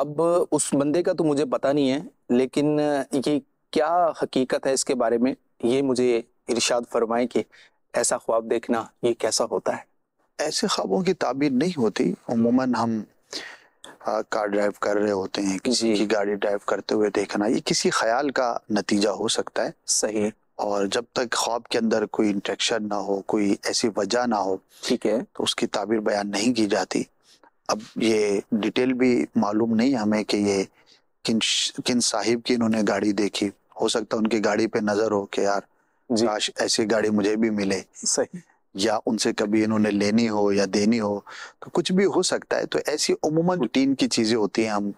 अब उस बंदे का तो मुझे पता नहीं है लेकिन ये क्या हकीकत है इसके बारे में ये मुझे इरशाद फरमाए कि ऐसा ख्वाब देखना ये कैसा होता है ऐसे ख्वाबों की ताबीर नहीं होती उमूमन हम आ, कार ड्राइव कर रहे होते हैं किसी की गाड़ी ड्राइव करते हुए देखना ये किसी ख्याल का नतीजा हो सकता है सही और जब तक ख्वाब के अंदर कोई इंट्रेक्शन ना हो कोई ऐसी वजह ना हो ठीक है तो उसकी ताबीर बयान नहीं की जाती अब ये डिटेल भी मालूम नहीं हमें कि ये किन किन साहिब की इन्होंने गाड़ी देखी हो सकता है उनकी गाड़ी पे नजर हो कि यार काश ऐसी गाड़ी मुझे भी मिले सही या उनसे कभी इन्होंने लेनी हो या देनी हो तो कुछ भी हो सकता है तो ऐसी उमूमन रूटीन हम्म। की चीज़ें होती हैं हम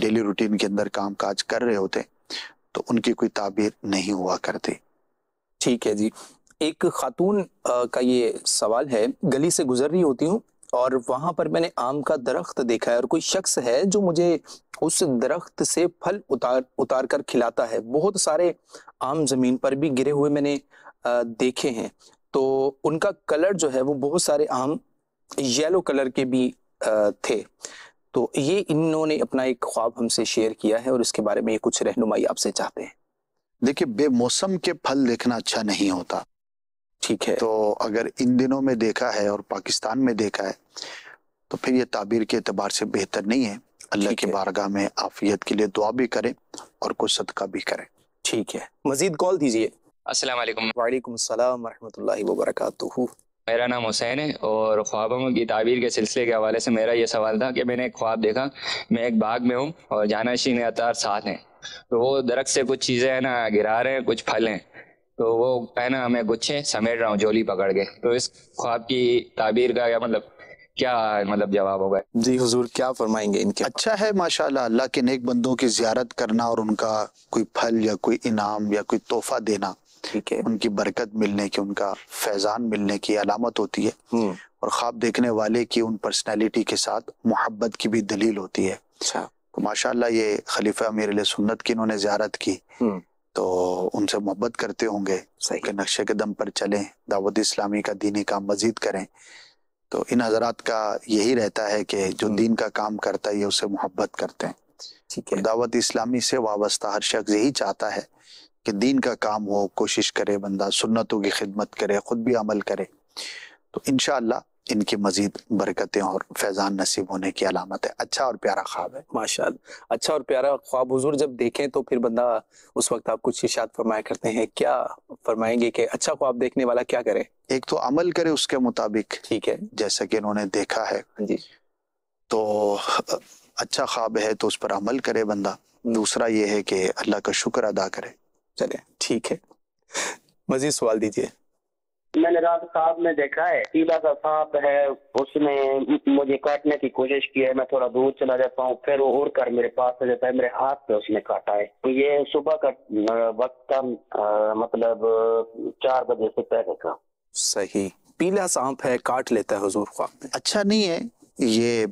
डेली रूटीन के अंदर काम काज कर रहे होते तो उनकी कोई ताबीर नहीं हुआ करती ठीक है जी एक खातून का ये सवाल है गली से गुजर रही होती हूँ और वहां पर मैंने आम का दरख्त देखा है और कोई शख्स है जो मुझे उस दरख्त से फल उतार उतार कर खिलाता है बहुत सारे आम जमीन पर भी गिरे हुए मैंने देखे हैं तो उनका कलर जो है वो बहुत सारे आम येलो कलर के भी थे तो ये इन्होंने अपना एक ख्वाब हमसे शेयर किया है और इसके बारे में ये कुछ रहनुमाई आपसे चाहते हैं देखिए बेमौसम के फल देखना अच्छा नहीं होता ठीक है तो अगर इन दिनों में देखा है और पाकिस्तान में देखा है तो फिर ये ताबीर के अतबार से बेहतर नहीं है अल्लाह की बारगाह में आफियत के लिए दुआ भी करें और कुछ सदका भी करें ठीक है मजीद कॉल दीजिए असल वालेकुम अस्सलाम वरहमतुल्लाहि मेरा नाम हुसैन है और ख्वाबों की ताबीर के सिलसिले के हवाले से मेरा ये सवाल था कि मैंने एक ख्वाब देखा मैं एक बाग में हूँ और जानाशीन अतार साथ हैं तो वो दरख्त से कुछ चीज़ें है ना गिरा रहे हैं कुछ फल हैं तो वो है ना मैं गुच्छे समेट रहा हूँ जोली पकड़ के तो इस ख्वाब की ताबीर का क्या मतलब क्या मतलब जवाब होगा जी हुजूर क्या फरमाएंगे इनके अच्छा है माशाल्लाह अल्लाह के नेक बंदों की जियारत करना और उनका कोई फल या कोई इनाम या कोई तोहफा देना ठीक है उनकी बरकत मिलने की उनका फैजान मिलने की अलामत होती है हम्म। और ख्वाब देखने वाले की उन पर्सनैलिटी के साथ मोहब्बत की भी दलील होती है अच्छा। तो माशाल्लाह ये खलीफा अमीर सुन्नत की इन्होंने ज्यारत की हम्म। तो उनसे मोहब्बत करते होंगे के नक्शे के दम पर चलें दावत इस्लामी का दीनी काम मजीद करें तो इन हजरात का यही रहता है कि जो हम्म। दीन का काम करता है ये उसे मोहब्बत करते हैं ठीक है दावत इस्लामी से वाबस्ता हर शख्स यही चाहता है कि दीन का काम हो कोशिश करे बंदा सुन्नतों की खिदमत करे ख़ुद भी अमल करे तो इन इनकी मजीद बरकतें और फैज़ान नसीब होने की अलामत है अच्छा और प्यारा ख्वाब है माशा अच्छा और प्यारा ख्वाब हजूर जब देखें तो फिर बंदा उस वक्त आप कुछ इशात फरमाया करते हैं क्या फरमाएंगे कि अच्छा ख्वाब देखने वाला क्या करे एक तो अमल करे उसके मुताबिक ठीक है जैसा कि इन्होंने देखा है हाँ जी तो अच्छा ख्वाब है तो उस पर अमल करे बंदा दूसरा ये है कि अल्लाह का शुक्र अदा करे चले ठीक है मजीद सवाल दीजिए मैंने रात साहब में देखा है पीला सा सांप है उसने मुझे काटने की कोशिश की है मैं थोड़ा दूर चला जाता हूँ फिर वो उड़ कर मेरे पास आ जाता है मेरे हाथ पे उसने काटा है तो ये सुबह का वक्त था मतलब चार बजे से पहले का सही पीला सांप है काट लेता है हजूर ख्वाब अच्छा नहीं है ये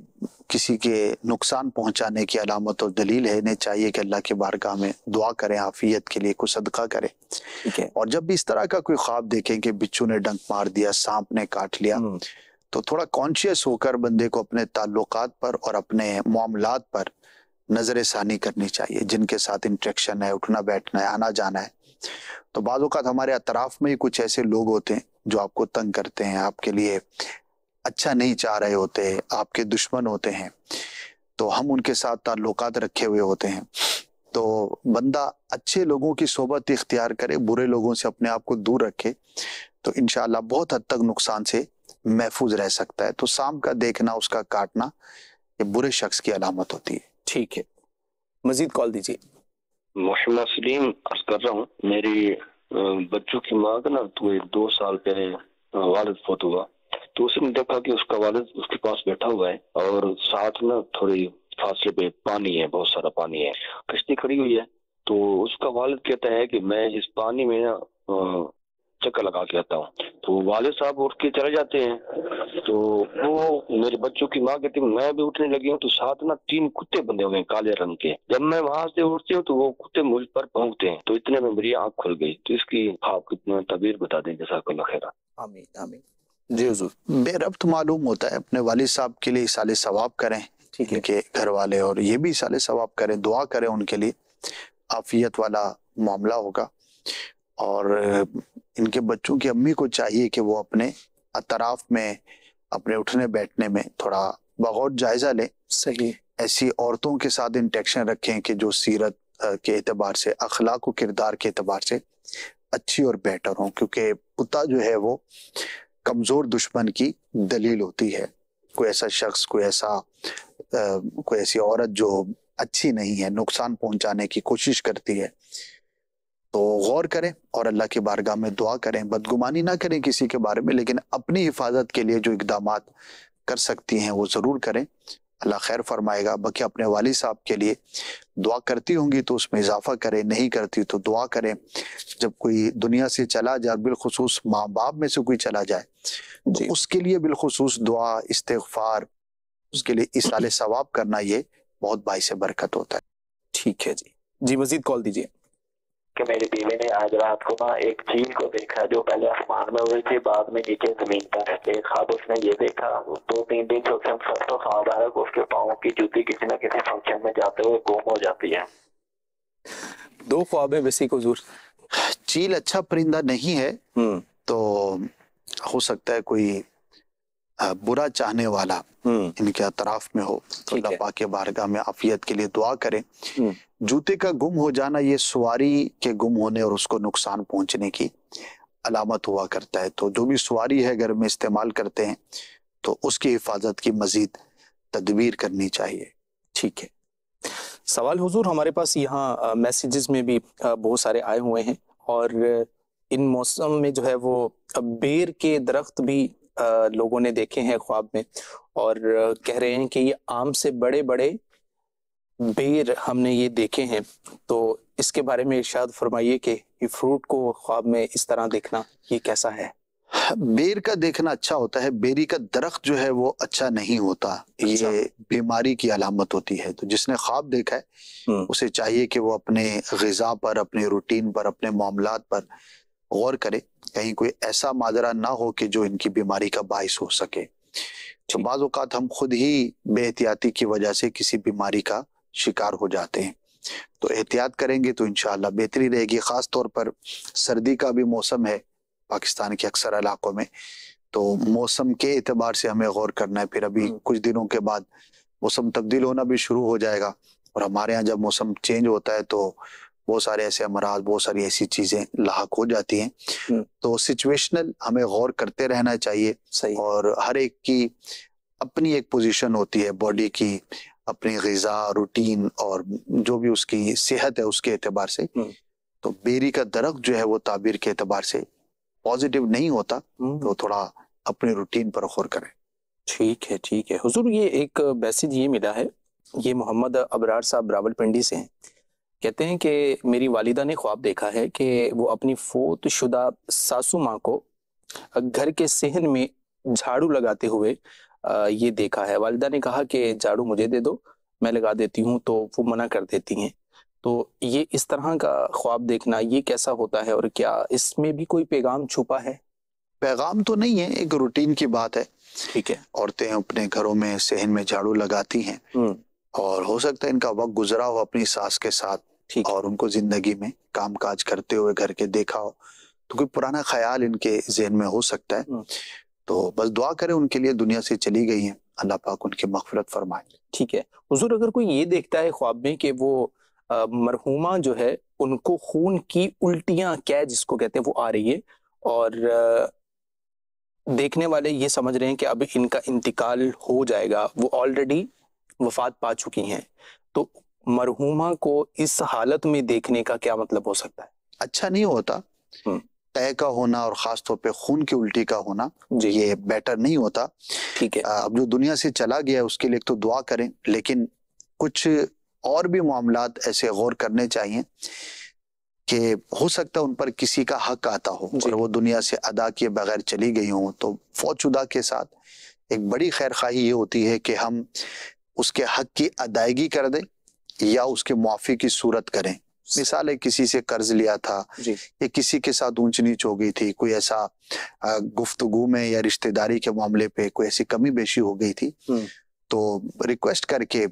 किसी के नुकसान पहुंचाने की अलामत और दलील है इन्हें चाहिए कि अल्लाह के बारगाह में दुआ करें हाफियत के लिए कुछ सदका करें और जब भी इस तरह का कोई ख्वाब देखें कि बिच्छू ने डंक मार दिया सांप ने काट लिया हम्म। तो थोड़ा कॉन्शियस होकर बंदे को अपने ताल्लुक पर और अपने मामला पर नजर सानी करनी चाहिए जिनके साथ इंट्रेक्शन है उठना बैठना है आना जाना है तो बाद हमारे अतराफ़ में ही कुछ ऐसे लोग होते हैं जो आपको तंग करते हैं आपके लिए अच्छा नहीं चाह रहे होते आपके दुश्मन होते हैं तो हम उनके साथ ताल्लुकात रखे हुए होते हैं तो बंदा अच्छे लोगों की सोबत इख्तियार करे बुरे लोगों से अपने आप को दूर रखे तो इनशाला बहुत हद तक नुकसान से महफूज रह सकता है तो शाम का देखना उसका काटना ये बुरे शख्स की अलामत होती है ठीक है मजीद कॉल दीजिए मोहम्मद सलीम अर्ज कर रहा हूँ मेरी बच्चों की माँ का ना तो दो साल पहले वालद फोत हुआ तो उसने देखा कि उसका वालद उसके पास बैठा हुआ है और साथ में थोड़ी फासले पे पानी है बहुत सारा पानी है कश्ती खड़ी हुई है तो उसका वालद कहता है कि मैं इस पानी में चक्कर लगा के आता हूँ तो वाले साहब उठ के चले जाते हैं तो वो मेरे बच्चों की माँ कहती मैं भी उठने लगी हूँ तो साथ ना तीन कुत्ते बंधे हुए हैं काले रंग के जब मैं वहां से उठती हूँ तो वो कुत्ते मुझ पर पहुंचते हैं तो इतने में मेरी आंख खुल गई तो इसकी आप कितना तबीर बता दें जैसा खेरा आमीन आमीन जी हजूर बेरब्त तो मालूम होता है अपने वाल साहब के लिए साले सवाब करें ठीक है इनके घर वाले और ये भी साले सवाब करें दुआ करें उनके लिए आफियत वाला मामला होगा और इनके बच्चों की अम्मी को चाहिए कि वो अपने अतराफ में अपने उठने बैठने में थोड़ा बहुत जायजा लें सही ऐसी औरतों के साथ इंटेक्शन रखें कि जो सीरत के अतबार से अखलाक किरदार के अतबार से अच्छी और बेहतर हों क्योंकि पुता जो है वो कमजोर दुश्मन की दलील होती है कोई ऐसा शख्स कोई ऐसा कोई ऐसी औरत जो अच्छी नहीं है नुकसान पहुंचाने की कोशिश करती है तो गौर करें और अल्लाह की बारगाह में दुआ करें बदगुमानी ना करें किसी के बारे में लेकिन अपनी हिफाजत के लिए जो इकदाम कर सकती हैं वो ज़रूर करें अल्लाह खैर फरमाएगा बाकी अपने वाली साहब के लिए दुआ करती होंगी तो उसमें इजाफा करें नहीं करती तो दुआ करें जब कोई दुनिया से चला जाए बिलखसूस माँ बाप में से कोई चला जाए तो उसके लिए बिलखसूस दुआ इस्तफार उसके लिए इस साल सवाब करना ये बहुत बाई से बरकत होता है ठीक है जी जी मजीद कॉल दीजिए कि मेरी बीवी ने आज रात को ना एक चील को देखा जो पहले आसमान में उड़ी थी बाद में नीचे जमीन पर एक खाब उसने ये देखा दो तीन दिन से उसे सस्तों ख्वाब आया उसके पाओ की जूती किसी न किसी फंक्शन में जाते हुए गुम हो जाती है दो ख्वाब है वैसे को जरूर चील अच्छा परिंदा नहीं है हम्म। तो हो सकता है कोई बुरा चाहने वाला हम्म। इनके अतराफ में हो तो अल्लाह के बारगाह में आफियत के लिए दुआ करें हम्म। जूते का गुम हो जाना ये सवारी के गुम होने और उसको नुकसान पहुंचने की अलामत हुआ करता है तो जो भी सवारी है घर में इस्तेमाल करते हैं तो उसकी हिफाजत की मजीद तदबीर करनी चाहिए ठीक है सवाल हुजूर हमारे पास यहाँ मैसेजेस में भी बहुत सारे आए हुए हैं और इन मौसम में जो है वो बेर के दरख्त भी लोगों ने देखे हैं ख्वाब में और कह रहे हैं कि ये आम से बड़े बड़े बेर हमने ये देखे हैं तो इसके बारे में इर्शाद फरमाइए कि ये फ्रूट को ख्वाब में इस तरह देखना ये कैसा है बेर का देखना अच्छा होता है बेरी का दरख्त जो है वो अच्छा नहीं होता ये अच्छा, बीमारी की अलामत होती है तो जिसने ख्वाब देखा है हम्म। उसे चाहिए कि वो अपने गजा पर अपने रूटीन पर अपने मामला पर गौर करे कहीं कोई ऐसा माजरा ना हो कि जो इनकी बीमारी का बायस हो सके तो बाज़ हम खुद ही बेहतियाती की वजह से किसी बीमारी का शिकार हो जाते हैं तो एहतियात करेंगे तो इनशाला बेहतरी रहेगी ख़ास तौर पर सर्दी का भी मौसम है पाकिस्तान के अक्सर इलाकों में तो मौसम के एतबार से हमें गौर करना है फिर अभी हम्म। कुछ दिनों के बाद मौसम तब्दील होना भी शुरू हो जाएगा और हमारे यहाँ जब मौसम चेंज होता है तो बहुत सारे ऐसे अमराज बहुत सारी ऐसी चीजें लाक हो जाती हैं हम्म। तो सिचुएशनल हमें गौर करते रहना चाहिए सही और हर एक की अपनी एक पोजीशन होती है बॉडी की अपनी गजा रूटीन और जो भी उसकी सेहत है उसके एतबार से हम्म। तो बेरी का दरख्त जो है वो ताबीर के एतबार से पॉजिटिव नहीं होता हम्म। तो थोड़ा अपने रूटीन पर गौर करें ठीक है ठीक है हुजूर ये एक मैसेज ये मिला है ये मोहम्मद अबरार साहब रावलपिंडी से हैं कहते हैं कि मेरी वालिदा ने ख्वाब देखा है कि वो अपनी फोत शुदा सासू माँ को घर के सहन में झाड़ू लगाते हुए ये देखा है वालिदा ने कहा कि झाड़ू मुझे दे दो मैं लगा देती हूँ तो वो मना कर देती हैं तो ये इस तरह का ख्वाब देखना ये कैसा होता है और क्या इसमें भी कोई पैगाम छुपा है पैगाम तो नहीं है एक रूटीन की बात है ठीक है औरतें अपने घरों में सहन में झाड़ू लगाती हैं हम्म। और हो सकता है इनका वक्त गुजरा हो अपनी सास के साथ ठीक और उनको जिंदगी में काम काज करते हुए घर के देखा हो तो कोई पुराना ख्याल इनके जहन में हो सकता है हम्म। तो बस दुआ करें उनके लिए दुनिया से चली गई है अल्लाह पाक उनकी मफफरत फरमाए ठीक है हजूर अगर कोई ये देखता है ख्वाब में कि वो मरहुमा जो है उनको खून की उल्टियां क्या जिसको कहते हैं वो आ रही है और देखने वाले ये समझ रहे हैं कि अब इनका इंतकाल हो जाएगा वो ऑलरेडी वफात पा चुकी हैं तो मरहुमा को इस हालत में देखने का क्या मतलब हो सकता है अच्छा नहीं होता हम्म। तय का होना और खास तौर पे खून की उल्टी का होना ये बेटर नहीं होता ठीक है अब जो दुनिया से चला गया है उसके लिए तो दुआ करें लेकिन कुछ और भी मामला ऐसे गौर करने चाहिए कि हो सकता है उन पर किसी का हक आता हो और वो दुनिया से अदा किए बगैर चली गई हो तो शुदा के साथ एक बड़ी खैर खाही ये होती है कि हम उसके हक की अदायगी कर दें या उसके मुआफी की सूरत करें मिसाल है किसी से कर्ज लिया था या किसी के साथ ऊंच नीच हो गई थी कोई ऐसा गुफ्तगु में या रिश्तेदारी के मामले पे कोई ऐसी कमी बेशी हो गई थी हम्म। तो रिक्वेस्ट करके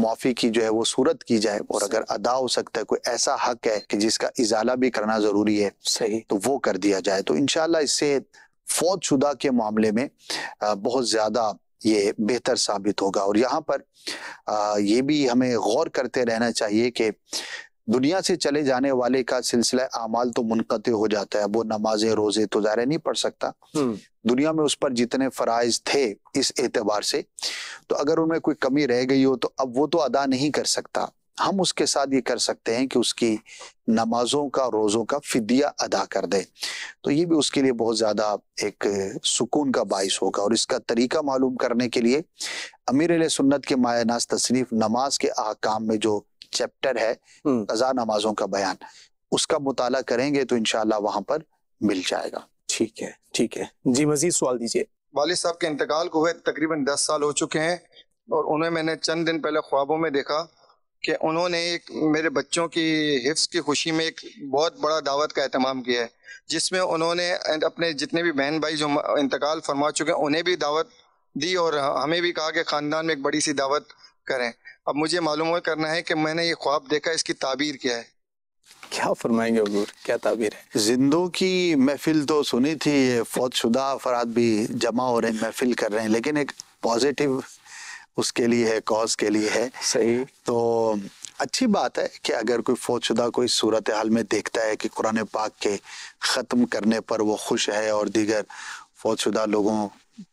माफी की जो है वो सूरत की जाए और अगर अदा हो सकता है कोई ऐसा हक है कि जिसका इजाला भी करना जरूरी है सही तो वो कर दिया जाए तो इनशाला इससे फौज शुदा के मामले में बहुत ज्यादा ये बेहतर साबित होगा और यहाँ पर ये भी हमें गौर करते रहना चाहिए कि दुनिया से चले जाने वाले का सिलसिला अमाल तो मुनक़ हो जाता है वो नमाजे रोजे तो ज़ाहिर नहीं पढ़ सकता हम्म। दुनिया में उस पर जितने फ़राइज थे इस एतबार से तो अगर उनमें कोई कमी रह गई हो तो अब वो तो अदा नहीं कर सकता हम उसके साथ ये कर सकते हैं कि उसकी नमाजों का रोज़ों का फिदिया अदा कर दें तो ये भी उसके लिए बहुत ज़्यादा एक सुकून का बायस होगा और इसका तरीका मालूम करने के लिए अमीर सुन्नत के नाज तशरीफ नमाज के अहकाम में जो चैप्टर है अजा हम्म। नमाजों का बयान उसका मुताल करेंगे तो इनशाला वहां पर मिल जाएगा ठीक है ठीक है जी मजीद सवाल दीजिए वालिद साहब के इंतकाल को हुए तकरीबन दस साल हो चुके हैं और उन्हें मैंने चंद दिन पहले ख्वाबों में देखा कि उन्होंने एक मेरे बच्चों की हिफ्स की खुशी में एक बहुत बड़ा दावत का अहतमाम किया है जिसमें उन्होंने अपने जितने भी बहन भाई जो इंतकाल फरमा चुके हैं उन्हें भी दावत दी और हमें भी कहा कि ख़ानदान में एक बड़ी सी दावत करें अब मुझे मालूम करना है कि मैंने ये ख्वाब देखा इसकी ताबीर क्या है क्या फरमाएंगे हजूर क्या ताबीर है जिंदों की महफिल तो सुनी थी फौज शुदा अफराद भी जमा हो रहे हैं महफिल कर रहे हैं लेकिन एक पॉजिटिव उसके लिए है कॉज के लिए है सही तो अच्छी बात है कि अगर कोई फौजशुदा कोई सूरत हाल में देखता है कि कुरान पाक के ख़त्म करने पर वो खुश है और दीगर फौजशुदा लोगों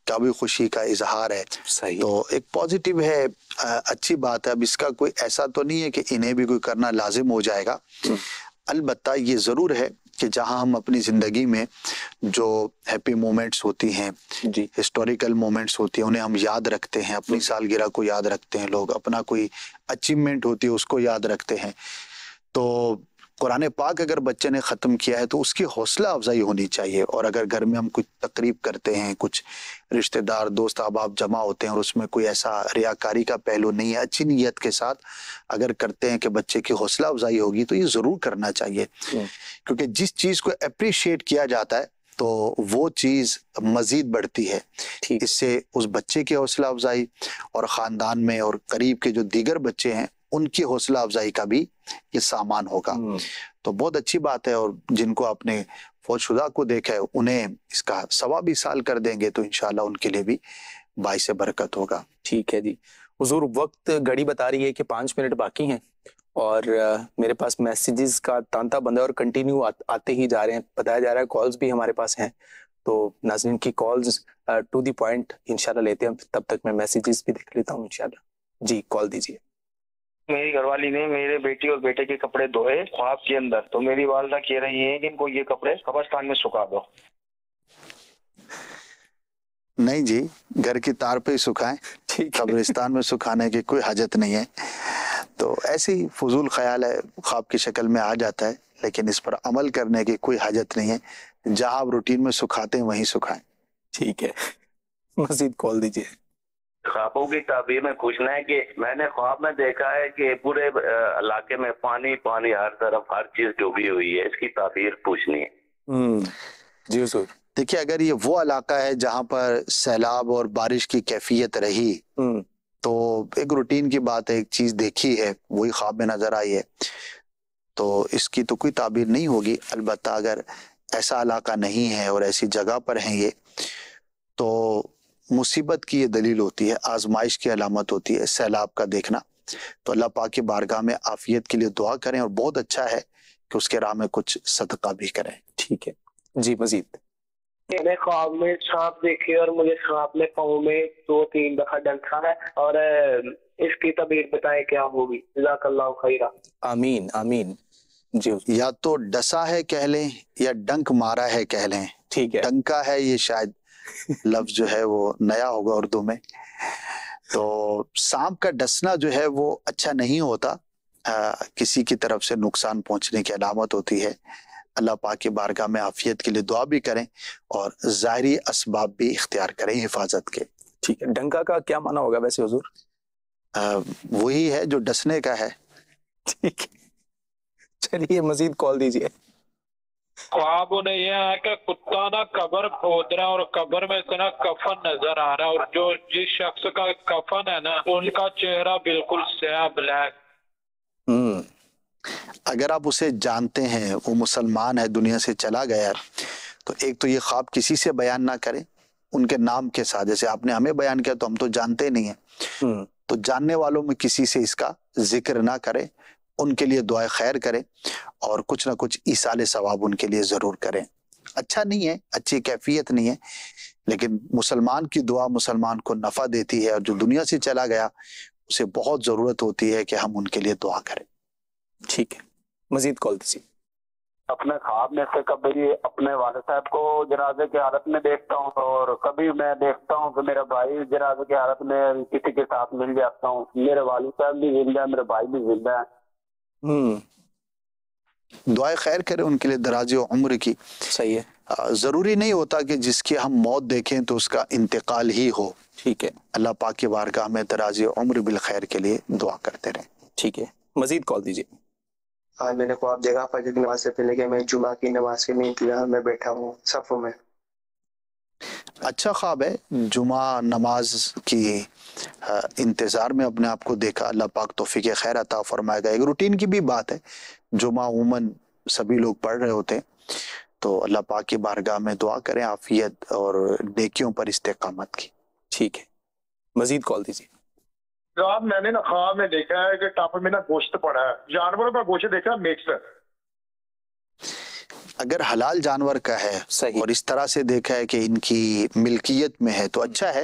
का भी खुशी का इजहार है सही तो एक पॉजिटिव है अच्छी बात है अब इसका कोई ऐसा तो नहीं है कि इन्हें भी कोई करना लाजिम हो जाएगा हम्म। अलबत् ये ज़रूर है कि जहां हम अपनी ज़िंदगी में जो हैप्पी मोमेंट्स होती हैं जी हिस्टोरिकल मोमेंट्स होती हैं उन्हें हम याद रखते हैं अपनी हम्म। सालगिरह को याद रखते हैं लोग अपना कोई अचीवमेंट होती है उसको याद रखते हैं तो कुरान पाक अगर बच्चे ने ख़त्म किया है तो उसकी हौसला अफजाई होनी चाहिए और अगर घर में हम कुछ तकरीब करते हैं कुछ रिश्तेदार दोस्त अहबाब जमा होते हैं और उसमें कोई ऐसा रियाकारी का पहलू नहीं है अच्छी नीयत के साथ अगर करते हैं कि बच्चे की हौसला अफजाई होगी तो ये ज़रूर करना चाहिए हम्म। क्योंकि जिस चीज़ को अप्रिशिएट किया जाता है तो वो चीज़ मज़ीद बढ़ती है इससे उस बच्चे की हौसला अफजाई और ख़ानदान में और करीब के जो दीगर बच्चे हैं उनकी हौसला अफजाई का भी ये सामान होगा हम्म। तो बहुत अच्छी बात है और जिनको आपने फौजशुदा को देखा है उन्हें इसका सवा भी साल कर देंगे तो इनशाला उनके लिए भी बाईस बरकत होगा ठीक है जी हजूर वक्त घड़ी बता रही है कि पाँच मिनट बाकी हैं और मेरे पास मैसेजेस का तांता बंदा और कंटिन्यू आते ही जा रहे हैं बताया जा रहा है कॉल्स भी हमारे पास हैं तो नाजरीन की कॉल्स टू दी पॉइंट इंशाल्लाह लेते हैं तब तक मैं मैसेजेस भी देख लेता हूँ इंशाल्लाह जी कॉल दीजिए मेरी घरवाली ने मेरे बेटी और बेटे के कपड़े धोए ख्वाब के अंदर तो मेरी वालदा कह रही है कि इनको ये कपड़े कब्रस्तान में सुखा दो नहीं जी घर की तार पे ही सुखाए कब्रिस्तान में सुखाने की कोई हाजत नहीं है तो ऐसे ही फजूल ख्याल है ख्वाब की शक्ल में आ जाता है लेकिन इस पर अमल करने की कोई हाजत नहीं है जहां आप रूटीन में सुखाते हैं वहीं सुखाएं ठीक है मजीद कॉल दीजिए ख्वाबों की ताबीर में कुछ है कि मैंने ख्वाब में देखा है कि पूरे इलाके में पानी पानी हर तरफ हर चीज डूबी हुई है इसकी ताबीर पूछनी है हम्म, जी सर देखिए अगर ये वो इलाका है जहाँ पर सैलाब और बारिश की कैफियत रही हम्म। तो एक रूटीन की बात है एक चीज देखी है वही ख्वाब में नजर आई है तो इसकी तो कोई ताबीर नहीं होगी अलबत् अगर ऐसा इलाका नहीं है और ऐसी जगह पर है ये तो मुसीबत की ये दलील होती है आजमाइश की अलामत होती है सैलाब का देखना तो अल्लाह पाक के बारगाह में आफियत के लिए दुआ करें और बहुत अच्छा है कि उसके राह में कुछ सदका भी करें ठीक है जी मजीद मैंने ख्वाब में सांप देखे और मुझे सांप ने पाओ में दो तीन दफा डंका है और इसकी तबीयत बताए क्या होगी खैरा आमीन आमीन जी या तो डसा है कह लें या डंक मारा है कह लें ठीक है डंका है ये शायद लफ्ज जो है वो नया होगा उर्दू में तो सांप का डसना जो है वो अच्छा नहीं होता आ, किसी की तरफ से नुकसान पहुंचने की अलामत होती है अल्लाह पाक के बारगाह में आफियत के लिए दुआ भी करें और ज़ाहरी इसबाब भी इख्तियार करें हिफाजत के ठीक है डंका का क्या माना होगा वैसे हजूर वही है जो डसने का है ठीक है चलिए मजीद कॉल दीजिए ख्वाब उन्हें यह है कि कुत्ता ना कबर खोद रहा और कबर में से ना कफन नजर आ रहा और जो जिस शख्स का कफन है ना उनका चेहरा बिल्कुल सया ब्लैक हम्म। अगर आप उसे जानते हैं वो मुसलमान है दुनिया से चला गया तो एक तो ये ख्वाब किसी से बयान ना करें उनके नाम के साथ जैसे आपने हमें बयान किया तो हम तो जानते नहीं है हम्म। तो जानने वालों में किसी से इसका जिक्र ना करें उनके लिए दुआ खैर करें और कुछ ना कुछ ईसाले सवाब उनके लिए ज़रूर करें अच्छा नहीं है अच्छी कैफियत नहीं है लेकिन मुसलमान की दुआ मुसलमान को नफ़ा देती है और जो दुनिया से चला गया उसे बहुत ज़रूरत होती है कि हम उनके लिए दुआ करें ठीक है मजीद कॉल दीजिए अपने ख्वाब में से कभी अपने वाले साहब को जनाजे की हालत में देखता हूँ और कभी मैं देखता हूँ कि मेरा भाई जनाजे की हालत में किसी के साथ मिल जाता हूँ मेरे वाले साहब भी जिंदा है मेरे भाई भी जिंदा है हम्म। दुआ खैर करें उनके लिए दराज उम्र की सही है ज़रूरी नहीं होता कि जिसकी हम मौत देखें तो उसका इंतकाल ही हो ठीक है अल्लाह पाक की वारगाह में दराज उम्र बिल खैर के लिए दुआ करते रहें ठीक है मजीद कॉल दीजिए आज हाँ, मैंने ख्वाब देखा फजर की नमाज से पहले कि मैं जुमा की नमाज के लिए इंतजार में बैठा हूँ सफ़ों में अच्छा ख्वाब है जुमा नमाज की इंतज़ार में अपने आप को देखा अल्लाह पाक तोफ़ी के खैर अता फरमाएगा एक रूटीन की भी बात है जुमा उमन सभी लोग पढ़ रहे होते हैं तो अल्लाह पाक की बारगाह में दुआ करें आफियत और नेकियों पर इस्तेकामत की ठीक है मजीद कॉल दीजिए मैंने ना खा में देखा है कि टापर में ना गोश्त पड़ा है जानवरों का गोश्त देखा मिक्स अगर हलाल जानवर का है सही और इस तरह से देखा है कि इनकी मिल्कियत में है तो अच्छा है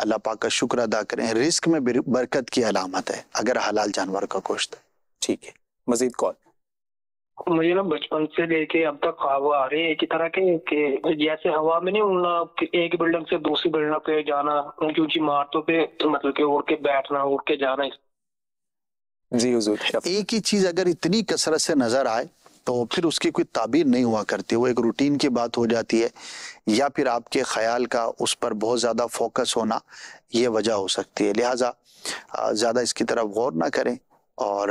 अल्लाह पाक का शुक्र अदा करें रिस्क में बरकत की अलामत है अगर हलाल जानवर का गोश्त है ठीक है मजीद कौन मुझे ना बचपन से लेके अब तक ख्वाब आ रहे हैं एक ही तरह के, कि जैसे हवा में नहीं उड़ना एक बिल्डिंग से दूसरी बिल्डिंग पे जाना ऊंची ऊंची इमारतों पे मतलब के उड़ के बैठना उड़ के जाना जी एक ही चीज अगर इतनी कसरत से नजर आए तो फिर उसकी कोई ताबीर नहीं हुआ करती वो एक रूटीन की बात हो जाती है या फिर आपके ख्याल का उस पर बहुत ज़्यादा फोकस होना ये वजह हो सकती है लिहाजा ज़्यादा इसकी तरफ गौर ना करें और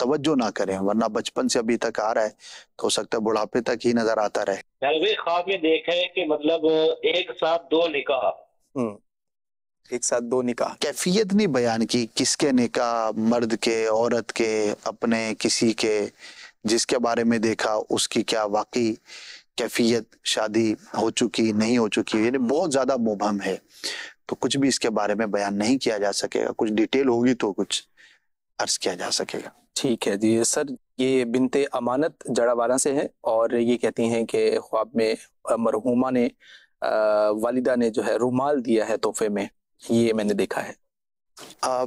तवज्जो ना करें वरना बचपन से अभी तक आ रहा है तो हो सकता है बुढ़ापे तक ही नजर आता रहे ख्वाब में देखा है कि मतलब एक साथ दो निकाह हम्म, एक साथ दो निकाह कैफियत नहीं बयान की किसके निकाह मर्द के औरत के अपने किसी के जिसके बारे में देखा उसकी क्या वाकई कैफियत शादी हो चुकी नहीं हो चुकी यानी बहुत ज़्यादा मुबहम है तो कुछ भी इसके बारे में बयान नहीं किया जा सकेगा कुछ डिटेल होगी तो कुछ अर्ज किया जा सकेगा ठीक है जी सर ये बिनते अमानत जड़ावाला से है और ये कहती हैं कि ख्वाब में मरहुमा ने वालिदा ने जो है रुमाल दिया है तोहफे में ये मैंने देखा है आ,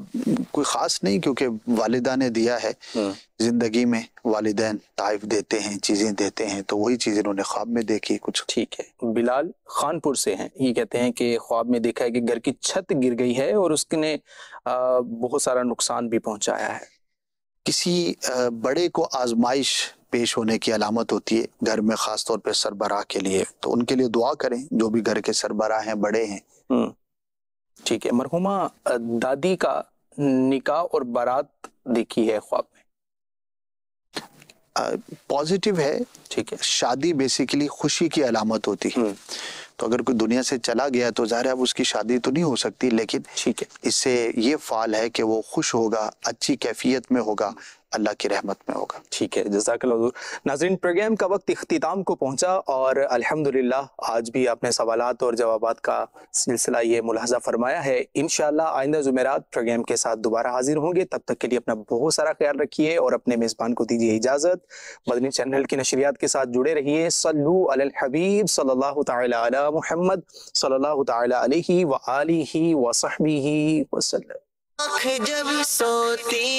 कोई ख़ास नहीं क्योंकि वालदा ने दिया है हाँ। ज़िंदगी में वालदेन ताइफ देते हैं चीज़ें देते हैं तो वही चीज़ इन्होंने ख्वाब में देखी कुछ ठीक है बिलाल खानपुर से हैं ये कहते हैं कि ख्वाब में देखा है कि घर की छत गिर गई है और उसने बहुत सारा नुकसान भी पहुँचाया है किसी बड़े को आजमाइश पेश होने की अलामत होती है घर में ख़ास तौर पर सरबराह के लिए तो उनके लिए दुआ करें जो भी घर के सरबराह हैं बड़े हैं हम्म। ठीक है मरहुमा दादी का निकाह और बारात देखी है ख्वाब में पॉजिटिव है ठीक है शादी बेसिकली खुशी की अलामत होती है हम्म। तो अगर कोई दुनिया से चला गया तो ज़ाहिर है अब उसकी शादी तो नहीं हो सकती लेकिन ठीक है इससे ये फाल है कि वो खुश होगा अच्छी कैफियत में होगा अल्लाह की रहमत में होगा ठीक है जजाकलूर नाजरीन प्रोग्राम का वक्त अख्ताम को पहुंचा और अल्हम्दुलिल्लाह आज भी आपने सवाल और जवाब का सिलसिला ये मुलाजा फरमाया है इन आइंदा जुमेरात प्रोग्राम के साथ दोबारा हाजिर होंगे तब तक के लिए अपना बहुत सारा ख्याल रखिए और अपने मेज़बान को दीजिए इजाज़त मदनी चैनल की नशरियात के साथ जुड़े रहिए सल्लू हबीब सल्ला सल्ला वसहबी आँख जब सोती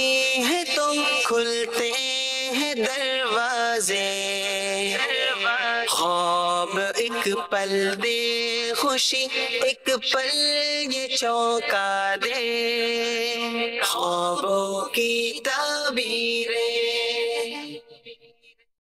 है तो खुलते हैं दरवाजे ख्वाब एक पल दे खुशी एक पल ये चौंका दे ख्वाबों की तबीरें